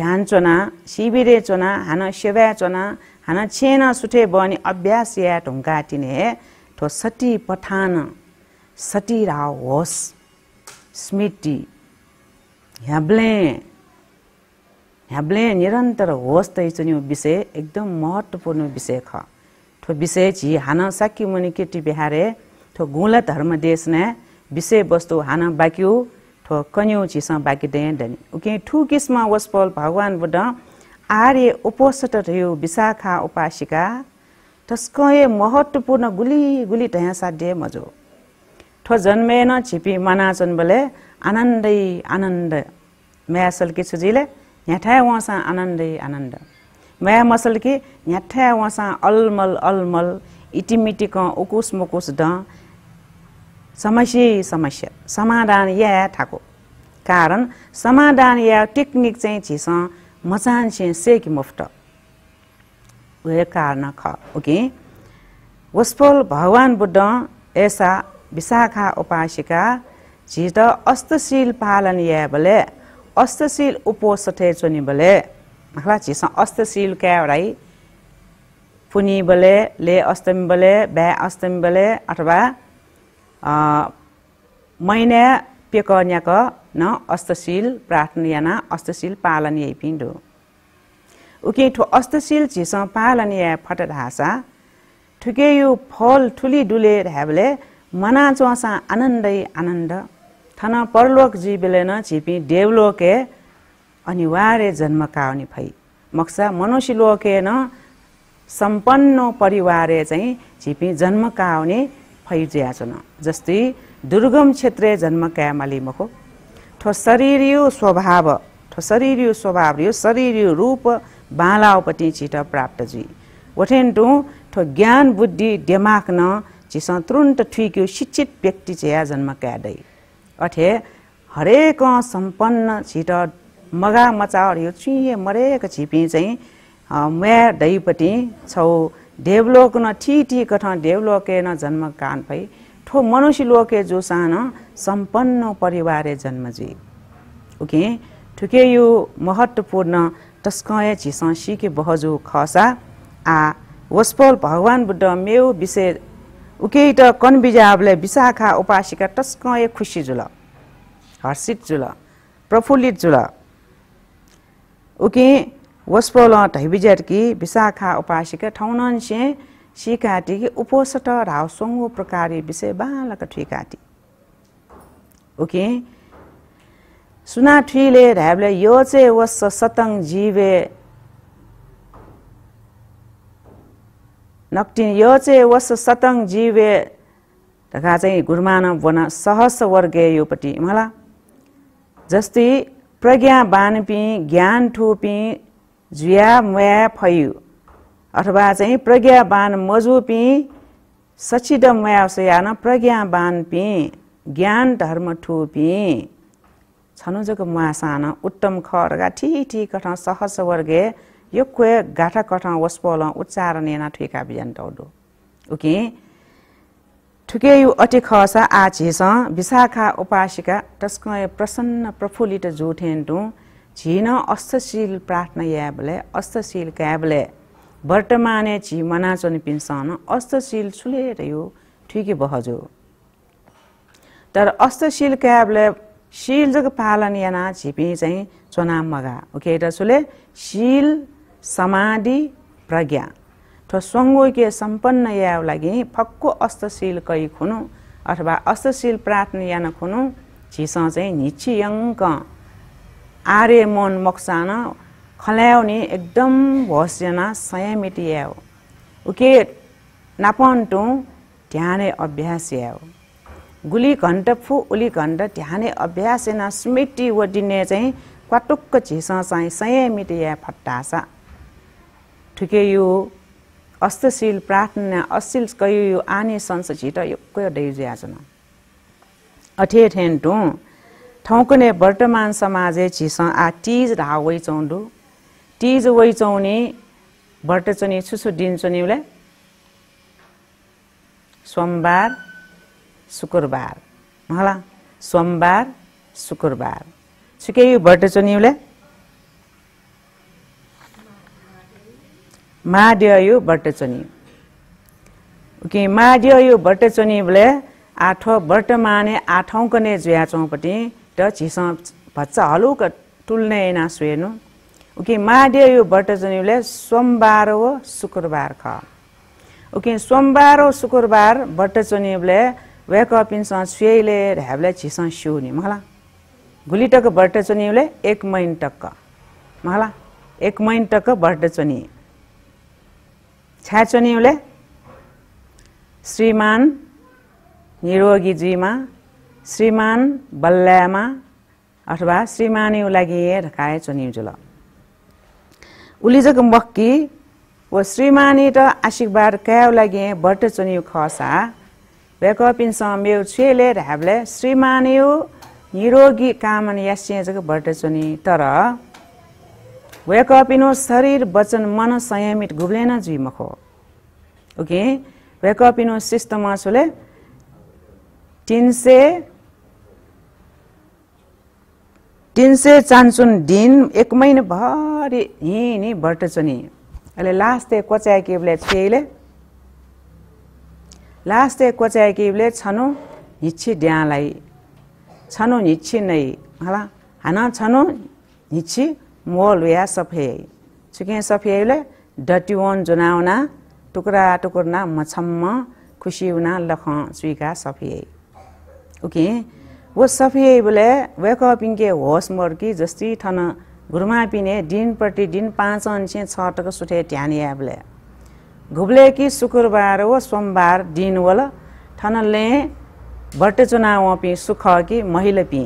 Speaker 1: ध्यान चोना शिविरे चोना हान सेवा चोना हान छेन सुठे बनी अभ्यास या ढुङ्गा टिने ठो सटी पठान सटी राव होस् स्मृति ह्याब्ले ह्याब्ले निरन्तर होस् त यो विषय एकदम महत्त्वपूर्ण विषय ख ठो विषय झि हान साकी मुनि केटी बिहारे ठो गुल धर्म देश ने विषयवस्तु हान बाक्यु ठो कन्यौ झिस बाँकी दे डनी उके ठु किस्म वस्पल बुद्ध आर्य उपसट यो विशाखा उपासिका ठस्कए महत्त्वपूर्ण गुली गुली टहाँ साध्य मजो ठो जन्मेन छिपी मना बोले आनन्दै आनन्द म्या सल्के सुजिले न्याठा उहाँसँग आनन्दै आनन्द माया मसल्के न्याठा उहाँसँग अलमल अलमल इटिमिटिक उकुस मुकुस ड समस्या समस्या समाधान या ठाको कारण समाधान या टेक्निक चाहिँ छिस मचान छ सेक मुफ्त उयो कारण ख ओके वस्फल भगवान बुद्ध एसा विशाखा उपासिका जित अस्तशील अस्तशील या बोले अस्तशील उपो सठेचोनी बोले बाँकला चिसो अस्तशील क्यावराई पुनी बोले ले अष्टमी बोले अथवा मैना पेकन्याक न अस्तशील प्रार्थना या न अस्तशील पालन यही पिण्ड अस्तशील उके ठो अस्तशील फट पालनिया फटासा ठुकेयु फल ठुलि डुलेर हायबले मना चुवासा आनन्दै आनन्द ಥನ ಪರಲೋಕ ಜೀವಿಲೆನ ಚೀಪಿ ದೇವ್ಲೋಕೆ ಅನಿವಾರ್ಯ ಜನ್ಮ फै ಫೈ ಮಕ್ಸ न सम्पन्न परिवारे चाहिँ छिपी जन्मका आउने फैज्याचन जस्तै दुर्गम क्षेत्रे जन्मका मालिमको ठो शरीरियो स्वभाव ठो शरीरियो स्वभाव यो शरीरियो रूप बालाउपट्टि छिट प्राप्त जी टु ठो ज्ञान बुद्धि दिमाग न चिस तुरुन्त ठिक्यो शिक्षित व्यक्ति चाहिँ जन्मका दै अठे हरेक सम्पन्न छिट मगा मचावर यो चुहे मरेको छिपी चाहिँ म्या दैपट्टि छौ देवलोक न ठी ठी कठ देवलोके न जन्म कान पै ठो मनुष्य लोके जो सान सम्पन्न परिवारे जन्म जी ओके ठुके यो महत्त्वपूर्ण टस्कय झिस सिके बहजो खसा आ वस्पल भगवान् बुद्ध मेउ विषय उकेट कनबिजाबले विशाखा उपासिका टस्कय खुसी जुल हर्षित जुल प्रफुल्लित जुल उके वस्पोल कि विशाखा उपासिका से सिकाटी कि उपोसट राव सङ्गो प्रकारी विषय बालक ठुकाटी उके सुना ठुले ढाबले यो चाहिँ वस सतङ जीवे यो चाहिँ वस सतङ जीवे तखा चाहिँ गुर्मान वन सहस वर्गे योपट्टि मला जस्तै प्रज्ञा बानपी ज्ञान ठोपी जुया मया फयु अथवा चाहिँ प्रज्ञा बान मजुपी सचिद मया सयान प्रज्ञा बानपी ज्ञान धर्म ठोपी छनुजको मुहासान उत्तम खर्गा ठिठी कठ सहस वर्गे यो कोही गाठा कठाउँ वस्पोला उच्चारण नेना ठुका बिजन टौडो उके यु अटे खसा आछ विशाखा उपासिका तस्क प्रसन्न प्रफुल्लित जुठेन्टु झिन अस्तशील प्रार्थना याबले अस्तशील क्याबले वर्तमान छिमना चनिपिन्छ अस्तशील सुले र यो ठुके बहजो तर अस्तशील क्याबले जग पालन याना छिपी चाहिँ सोनाम मगा ओके र सुले शील समाधि प्रज्ञा ठ स्वङ्गोज्ञ सम्पन्न याव लागि फक्को अस्तशील कै खुनु अथवा अस्तशील प्रार्थना यान खुनु झिस चाहिँ निचियङ्क आर्य मन मक्सान खल्याउने एकदम भसजना संयमित याव उके नापन्टु ध्यानै अभ्यास याव गुली घन्ट फु उली घन्ट ध्यानै अभ्यास न स्मृति वडिने चाहिँ क्वाटुक्क झिस चाहिँ संयमित या फट्टासा 특혜요 어스실 प्रार्थना 어실 거유 아니 선서 지다 अठे ठेन अठेठेन ठाउँको नै वर्तमान समाजे छिस आ टिज ढा वै चौँडु टिज वै चौने भट्ट छुसु दिन चुनि उसले सोमबार शुक्रबार होला सोमबार शुक्रबार छुके यो भट्ट चुनी മാഡിയു ബട്ടച്ചൊനി ഓക്കെ മാഡിയു ബട്ടച്ചൊനി പോലെ आठ बट माने आठौँ कने जुया चौपट्टि त छिस भच्च हलुक टुल्ने ना सुहेनु ओके माडे यो बट जनिले सोमबार हो शुक्रबार ख ओके सोमबार हो शुक्रबार बट जनिले वेक अप इन सन सुले ढ्याबले छिस सिउने मलाई घुली टक बट जनिले एक महिन टक्क मलाई एक महिन टक्क बट जनिए छ्याचुनिउले श्रीमान निरोगीजीमा श्रीमान बल्ल्यामा अथवा श्रीमान्य लागेँ र काय चुनिऊो उलिजाको मक्की ऊ श्रीमानी त आशीर्वाद क्याउ बट भट्टुनिऊ खसा भ्याकिनसँग मेउछुले ढाबले श्रीमान्य निरोगी कामन बट भट्टुनी तर व्याकिनो शरीर वचन मन संयमित घुब्लेन जुइ मखो ओके व्याकिनो सिस्टमासुले तिन सय तिन सय चान्चुन दिन एक महिनाभरि हिँडी भट्टुनी अहिले लास्टे कोच्याएकोले केले लास्टे कोच्याएकोले छनु हिच्छि डियालाई छनु हिच्छी नै होला हाना छनु हिच्छी molvea safei suke safeule datiwon junauna tukra मछम्मा खुसी उना लख सुइका सफिए ओके वो सफिए बोले वेक अप इन्के होस् मर्की जस्ती ठन घुरमा पिने दिन दिन पाँच अन्से छ टक सुठे ट्याने बोले घुबले कि शुक्रबार हो सोमबार दिन वल ठनले बट्टे चुनाव पि सुख कि महिला पि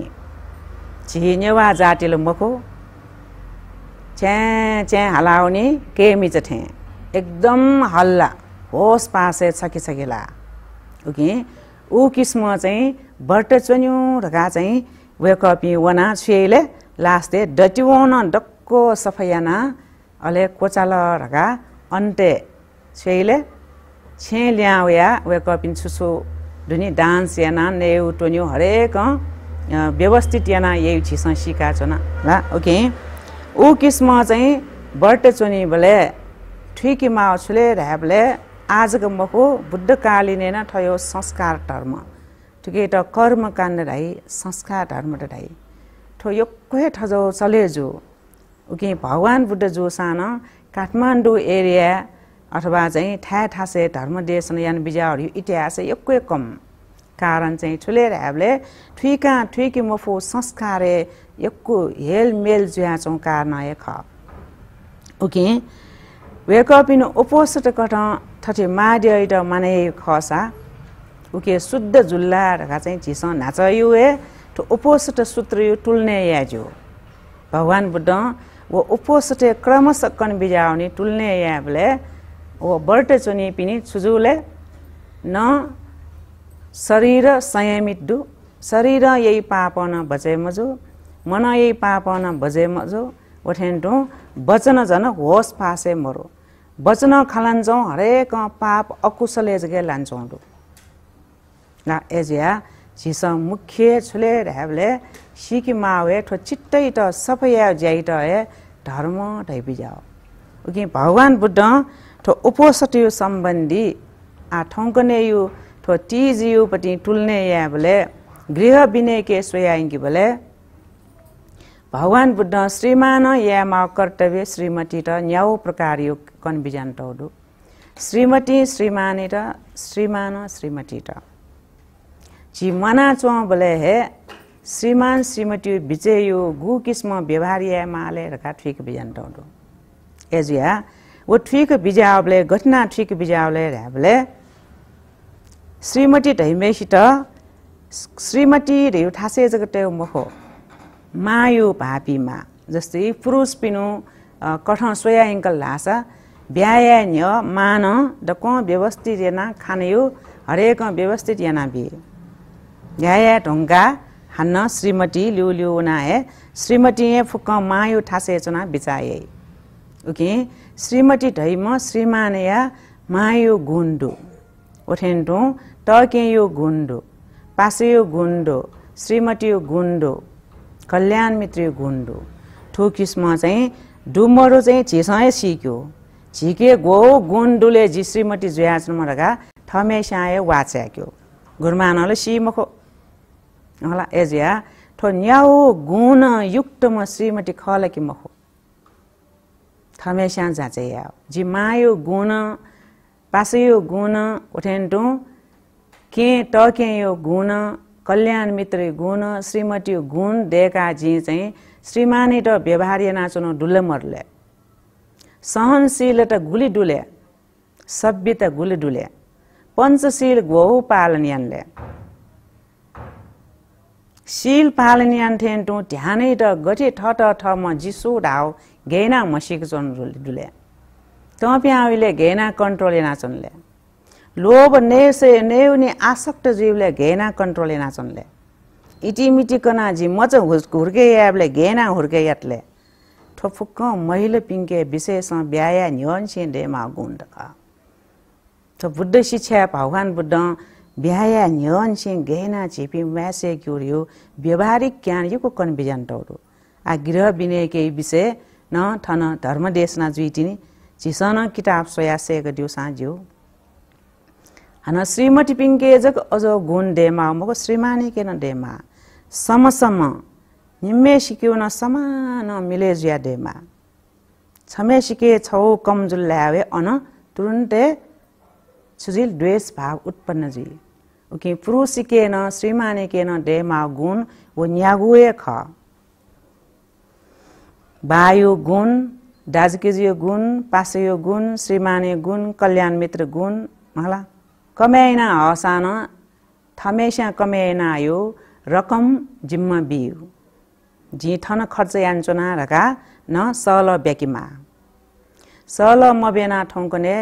Speaker 1: छिन्यवा जातिलो मखो छ्या च्याँ हलाउने के मिच ठ्याँ एकदम हल्ला होस् पासे छकी छकिला ओके ऊ किस्म चाहिँ बट चन्यु ढका चाहिँ वे कपी वना छुले लास्ते डटिवन डक्को सफयाना अले कोचाल ढका अन्टे छुले छे ल्याउया वे कपी छुसु धुनी डान्स याना नेउ टोन्यु हरेक व्यवस्थित याना यही छिसँग सिकाएको छ ल ओके ऊ किस्म चाहिँ चुनी चुनिबले ठिकीमा छुले ऱ्याबले आजको मको बुद्धकालीन ठयो संस्कार धर्म ठिकै त कर्मकाण्ड राई संस्कार धर्म राई ठो चले ठजो ऊ कि भगवान् बुद्ध जो सान काठमाडौँ एरिया अथवा चाहिँ ठ्या ठासे धर्म देश यान बिजाहरू इतिहास एक्कै कम कारण चाहिँ ठुले ऱ्याबले ठुइका ठुइकी मफो संस्कारे ఎక్కువ హేల్ మేల్ ख ओके वेक ఓకే इन ఒపోసిట్ కట थटे माडियट माने खसा उके शुद्ध जुल्ला रखा चाहिँ चिस नाच यु ए ठो सूत्र यो टुल्ने याज्यो भगवान् बुद्ध वो उपोसट क्रमश कन बिजाउने टुल्ने याबले वो बल्ट चुनि पिने छुजुले न शरीर संयमित डु शरीर यही पापन बचे मजु ಮನಯಿ ಪಾಪನ ಭಜೆ ಮಜೋ ओठेन्टो वचन झन होस फासे मरो वचन खलान्छौँ हरेक पाप अकुशल एजगे लान्छौँ न एजिया झिस मुख्य छुले ढ्याबले सिकिमा मावे ठो चिट्टै त सफैया त हे धर्म जाओ उकि भगवान् बुद्ध ठो उपसटियो सम्बन्धी आ ठङ्कने यु ठो टिज युपट्टि टुल्ने या बोले गृह विनय के सोया बोले भगवान् बुद्ध श्रीमान या कर्तव्य श्रीमती र न्याउ प्रकार यो कन बिजान श्रीमती श्रीमान र श्रीमान श्रीमती र मना चुवा बोले हे श्रीमान श्रीमती गु किस्म व्यवहार या माले र ठिक बिजान एजिया व ऊ ठिक बिजाओले घटना ठिक बिजाओले रोले श्रीमती ढैमेसी श्रीमती रे ठासे ठासेज मखो मायो भापीमा जस्तै पुरुष पिनु कठ सोया एङ्कल लासा न्य मान डक व्यवस्थित याना खानयो हरेक व्यवस्थित याना बे ढ्याया ढुङ्गा हान्न श्रीमती लिउ लिउ श्रीमती फुक्क मायो ठासे चना बिचाए ओके श्रीमती ढैम श्रीमान या मायो गुन्डो ओठेन्टो टके यो गुन्डो पासे यो गुन्डो श्रीमती यो गुन्डो कल्याण मित्र गुन्डु ठुकिसमा चाहिँ डुमरो चाहिँ छिसै सिक्यो झिके गो गुन्डुले श्रीमती जुयाचमा रगा ठमेसाए वाच्याक्यो गुरुमानले सिमखो होला एजिया ठो न्याउ गुण युक्तमा श्रीमती खलकी मखो थमेस्या जाँचे या जी मायो गुण पासयो गुण उठेन्टु के टके यो गुण कल्याण मित्र गुण श्रीमती गुण देका जी चाहिँ श्रीमानी त व्यवहार्य नाचन डुले मर्ले सहनशील त गुली डुले सभ्य त गुली डुले पञ्चशील गौ पालन यानले पालन टु ध्यानै त गठे ठ ठ म जिसो ढाउ घेना मसिक चन डुले तँ प्याउले घेना कन्ट्रोले नाचनले लोभ से नेउने आसक्त जीवले घेना कन्ट्रोल नाचनले इटिमिटी कना जी मच हुर्के याबले घेना हुर्के यातले ठोफुक महिला पिंके विशेष ब्याया न्योन छिन्दे मा गुण्ड त बुद्ध शिक्षा भगवान बुद्ध ब्याया न्योन छिन घेना छिपि म्यासे क्युरियो व्यवहारिक ज्ञान योको कन्भिजन टौरो आ गृह विनय केही विषय न थन देशना जुइटिनी चिसन किताब सोयासेको दिउ साँझ्यो अन श्रीमती पिङ्के जो अझ गुण डेमा मको श्रीमाने के डेमा समसम निम्मे सिक्यो न समान मिलेजिया डेमा छे सिके छौ कमजोल ल्यावे अन तुरुन्तेजील द्वेषभाव उत्पन्न झिल ऊके पुरु सिकेन श्रीमाने के डेमा गुण ओ न्यागुए वायु गुण डाजुकेजी गुण पासे गुण श्रीमाने गुण कल्याण मित्र गुण गुणला कमाइन हसान थमेसा कमाइन आयो रकम जिम्मा बियो झिठन खर्च यान्चोना रका न सल ब्याकिमा सल मबेना ने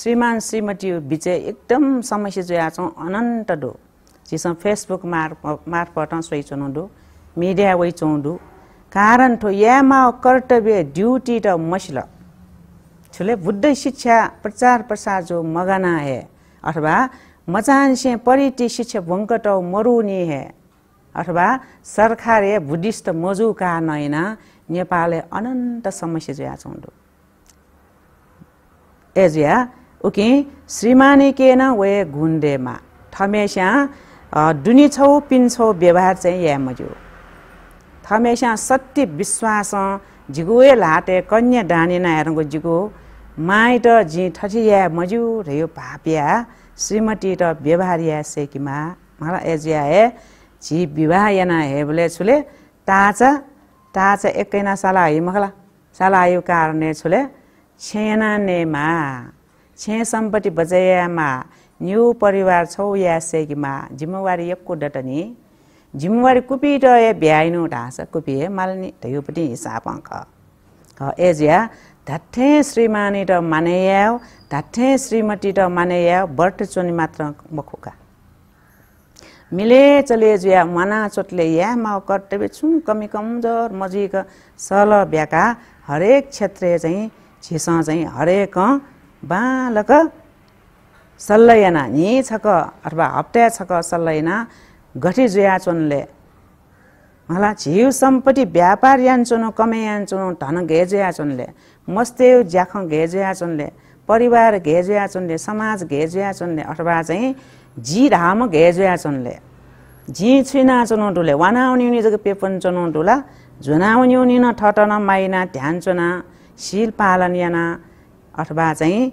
Speaker 1: श्रीमान श्रीमती बिच एकदम समस्या जोया छौँ अनन्त डो चिसो फेसबुक मार्फ मार्फट सोइचोन डो मिडिया वैचौँ डो कारण ठो यामा कर्तव्य ड्युटी र मसिल छुले बुद्ध शिक्षा प्रचार प्रसार जो मगना है अथवा मचान से परिटी शिक्षा भङ्कटौ मरुनी हे अथवा ए बुद्धिस्ट मजुका नयन नेपालले अनन्त समस्या जुया ए एजुया उकि केन वे घुन्डेमा थमेस्या दुनी छौ पिन छौ व्यवहार चाहिँ या मज्यो थमेस्या सत्य विश्वास झिगुए लाटे कन्या डाने नहेरको जिगो माइट झिँ ठठिया मजुर यो भाप्या श्रीमती र व्यवहारिया सेकिमा मलाई एजिया हे झि विवाह याना हेबले छुले ताचा ताचा एकैना साला है मखला साला यो कारणले छुले छेना नेमा छे सम्पत्ति बजयामा न्यु परिवार छौ या सेकिमा जिम्मेवारी एकको डटनी जिम्मेवारी कुपी र ए भ्याइनु ढाँस कुपी हे मालनी यो पनि हिसाब अङ्क एजिया dathé श्रीमानी र maneyao, श्रीमती श्रीमती र maneyao, berte चोनी मात्र मखुका मिले चले जुया मना चोटले या माओ कर्तव्य छु कमी कमजोर मजिक सल ब्याका हरेक क्षेत्र चाहिँ झिस चाहिँ हरेक बालक सल्लयना नि छक अथवा हप्ता छक सल्लयना गठी जुया चोनले मलाई झिउ सम्पत्ति व्यापार यान्छुनु कमे यान्छुनु धन घे जुया चोनले मस्ते ज्याख घेजयाचनले परिवार घेजयाचनले समाज घेजयाचनले अथवा चाहिँ जी राम घेजयाचनले जी छुइना चुनौटुले वाना उनी पेपन चुनौटुला झुना उनी उनी न ठटन माइना ध्यान चुना शिल पालन याना अथवा चाहिँ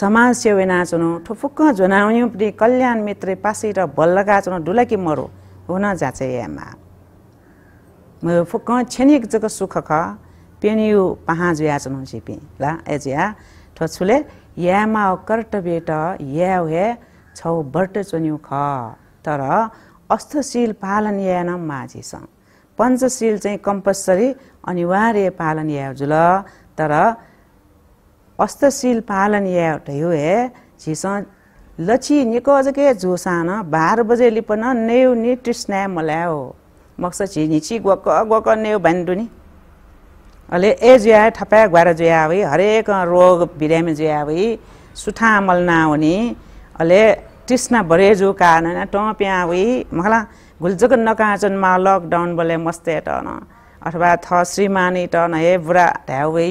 Speaker 1: समाज सेवेना चुनौ ठुफुक्क झुनाउनी कल्याण मित्र पासी र बल्लगा चुनौ कि मरो हुन जाचे यामा फुक्क छेनिक जग सुख ख पेनियु पहाँ juya chunung si pi la e या tho chule ya कर्ट बेट या ta छौ बट चुन्यु ख तर अस्थशील पालन यान माझी पञ्चशील चाहिँ कम्पलसरी अनिवार्य पालन या जुल तर अस्तशील पालन या ठयो हे छिस लछि निको अझकै जोसान बाह्र बजे लिपन नेउ नि ट्रिस्ना मल्या हो मक्स छि निची ग्वक ग्वक नेउ भन्डुनी अले ए जिया ठप्प्या गएर जिया भई हरेक रोग बिरामी जिया भई सुठा अमल नहुने अले तृष्णा जो कारण टप्या भई मखला घुल्चुक नकाचन मा लकडाउन बोले मस्ते टन अथवा थ श्रीमानी टन हे बुढा भई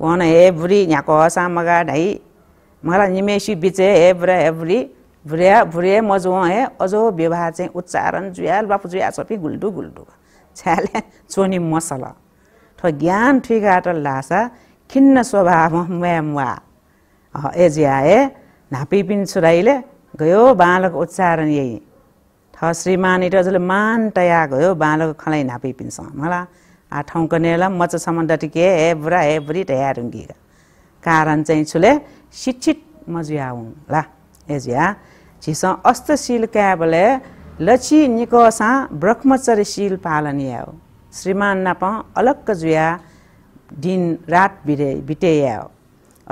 Speaker 1: वन हे बुढी यहाँको हसा मगा ढाइ मलाई निमेसी बिचे हे बुढा हे बुढी भुरिया भुरे मजो हे अझ व्यवहार चाहिँ उच्चारण जुया बापु जुया सपी गुल्डु गुल्डु छ्याले चोनी मसला ज्ञान आट लासा खिन्न स्वभाव म्याम वा एजिया ए पिन छुराईले गयो बालक उच्चारण यही थ श्रीमान इटजले मान टया गयो बालको खलै नापिपिन्छ मला आ ठाउँको नेला सम्बन्ध टिके हे बुढा हे बुरी टया रुङ्गीका कारण चाहिँ छुले शिक्षित मजुया हुन् ला एजिया छिस अस्तशील क्याबले लक्षी निकोसा ब्रह्मचर्यशील पालन हो अलक्क जुया दिन रात बिरे बिटेयाओ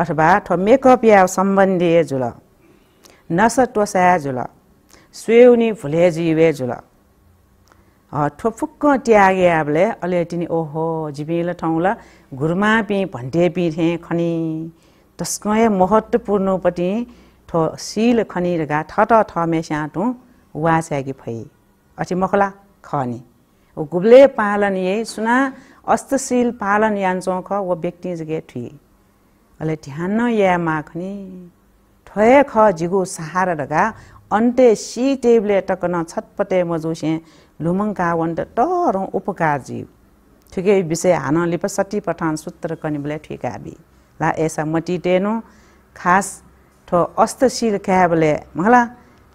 Speaker 1: अथवा मेकअप या सम्बन्धीय झुल नस टोसाया झुल स्वेउनी फुले जिवे झुल ठोफुक्क ट्यागे आबले तिनी ओहो ठाउँ ल घुर्मा पि भन्टे पिथे खनि तस्कय महत्त्वपूर्णपट्टि ठो सिल खनिरगा ठट ठ मेस्याटु वास्यागी फै अछि मखला खनी गुब्ले पालन ये सुना अस्तशील पालन यान्छौँ ख व व्यक्ति जगे ठुए अले ध्यान या माखनी ठोए ख जिगो सहारा रगा अन्ते सी टेबले टकन छटपटे मजुसे लुमङका अन्त टर उपकार जीव विषय हान लिप सटी पठान सूत्र कनिबले ठिकाबी ला एसा मटिटेनु खास ठो अस्तशील क्याबले मला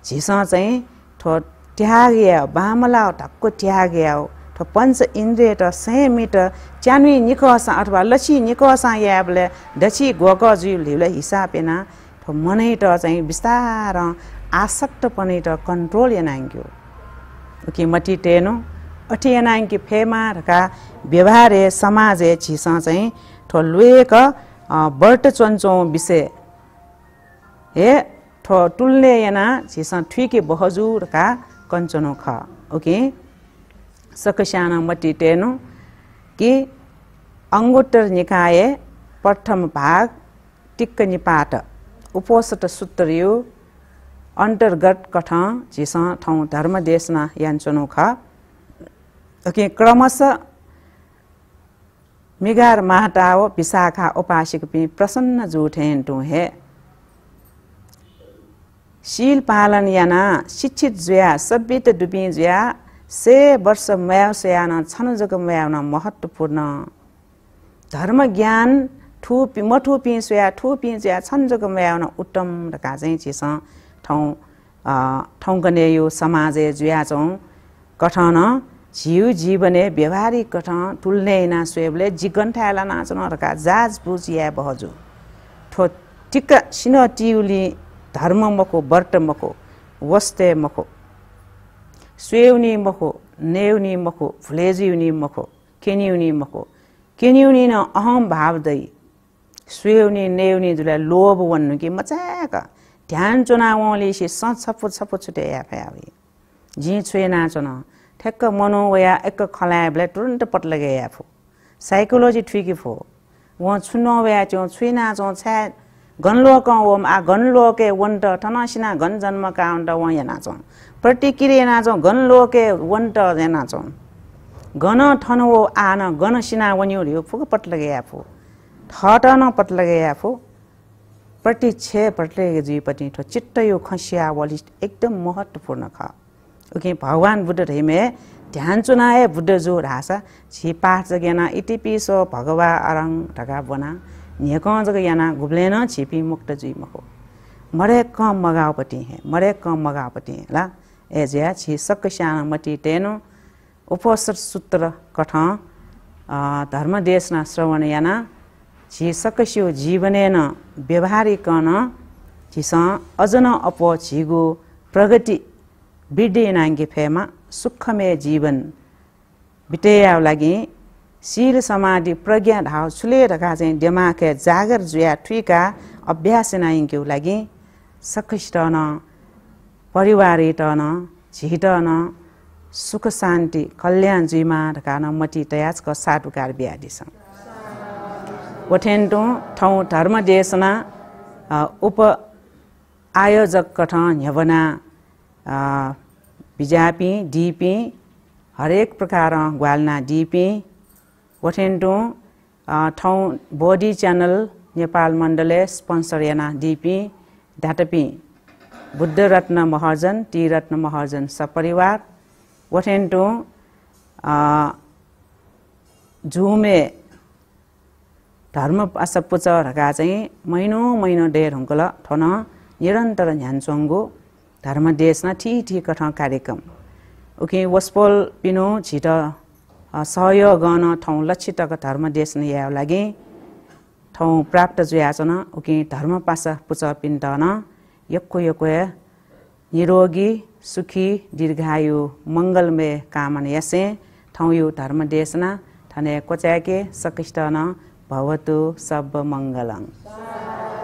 Speaker 1: झिस चाहिँ ठो ठ्याग्याव बामला टक्क ठ्याग्याव to पञ्च इन्द्रिय त सय मिटर chanwi niko अथवा atwa lachi याबले दक्षी गोग dachi gogo हिसाब liule hisabe na चाहिँ बिस्तार आसक्त पनि त कन्ट्रोल एनाङ्ग्यो ओके मटी टेनो अठी एनाङ्की फेमा ए समाज ए छिस चाहिँ ठो लुएक बर्ट चन्चो विषय हे ठो टुल्ने एना छिस ठुके बहजुरका पञ्चो ओके सकस्याना मटी टेनु कि अङ्गोत्तर निकाय प्रथम भाग टिक्क नि पात उपोष सूत्र अन्तर्गत कठ झिस ठाउँ धर्म देश यान्चोनु ओके क्रमश मिगार माताव विशाखा उपासिक पि प्रसन्न जुठ हेन्टुहे शील पालन याना शिक्षित जुया सभ्यत डुबी जुया से वर्ष म्यावसयान छनजग म्याउन महत्त्वपूर्ण धर्म ज्ञान ठु पि म पिँ सुया ठु पिँ सुया छन्जोग उत्तम र काजै छ ठाउँ ठाउँ गने यो समाजे जुया चौँ कठन जीव जीवने व्यवहारिक कठन तुल्ने ना सुएबले जिगन्ठाला नाचन र काज जाज बुझ या बहजु ठो टिक्क सिनो टिउली धर्म मखो वस्तेमको मखो वस्ते मखो स्वेउनी मखो नेउनी मखो भुलेज्युनी मखो न अहम भाव स्वेउनी नेउनी नेउनीजुलाई लोभ भन्नु कि मजाका ध्यान चुना उसी सच सपुत सपुत छुटे एफा जी छुए नाचो ठक्क मनो वया एक खलाए तुरन्त पटलगे एफो साइकोलोजी ठुकी फो उहाँ छुन व्याचौँ छुइ नाचो छ्या घनलोक ओम आ घनलोके वन्ट ठनसिना घन जन्मका अन्ट वँ या नाचौँ प्रतिक्रिया नाचौँ घनलोके वन्ट या नाचौँ घन ठन ओ आन घन सिना वन्यो फुक पट लगे आफू ठट न पट लगे आफू प्रति छे पटलगे जुइपट्टि ठो चित्त यो खसिया वलिस्ट एकदम महत्त्वपूर्ण ख ओके भगवान् बुद्ध रेमे ध्यान चुनाए बुद्ध जो ढासा छिपाठ जगेना सो भगवा अरङ ढगा बना जग याना घुब्लेन छिपी मुक्त जुइ म हो मरे कम मगापट्टि मरे कम मगापट्टि हेला एजे छिर सकस्याना मटीटेन उपसूत्र कठ धर्म देश न श्रवण याना छिर सकस्यो जीवनेन व्यवहारिकन थिस अजन अप छिगो प्रगति बिडेनाङ्गे फेमा सुखमेय जीवन बिटेया लागि शिर समाधि प्रज्ञा ढाउ छुलेरका चाहिँ डेमाके जागर जुया ठुका अभ्यास नाइङ्क्यौ लागि सकिष्टन झिट झिटन सुख शान्ति कल्याण जुइमा न मटी तयाजको साटुकार बिहादिस ओठेन्टु ठाउँ धर्म देशना उप आयोजक कठन ह्यवना बिजापी डिपी हरेक प्रकार ग्वालना डिपी वठेन्टो ठाउँ बोडी च्यानल नेपाल मण्डले स्पन्सर याना डिपी ढाटपी बुद्ध रत्न महर्जन टी रत्न महर्जन सपरिवार वठेन्टो झुमे धर्म असपुचरका चाहिँ महिनो महिनो डेढ हुङ्कल ठन निरन्तर ह्यान्चोङ्गो धर्म देशना ठि ठिक ठ कार्यक्रम ओके वस्पोल पिनो छिटो सहयोग गर्न ठाउँ लक्षितक धर्म देश या लागि ठाउँ प्राप्त जुयाचन उकि धर्म पासा पुच पिन्टन यक्को यक्को निरोगी सुखी दीर्घायु मङ्गलमय कामन यसे, ठाउँ यो धर्म देशना ठने कोच्याके सकिष्टन भवतु सब मङ्गलङ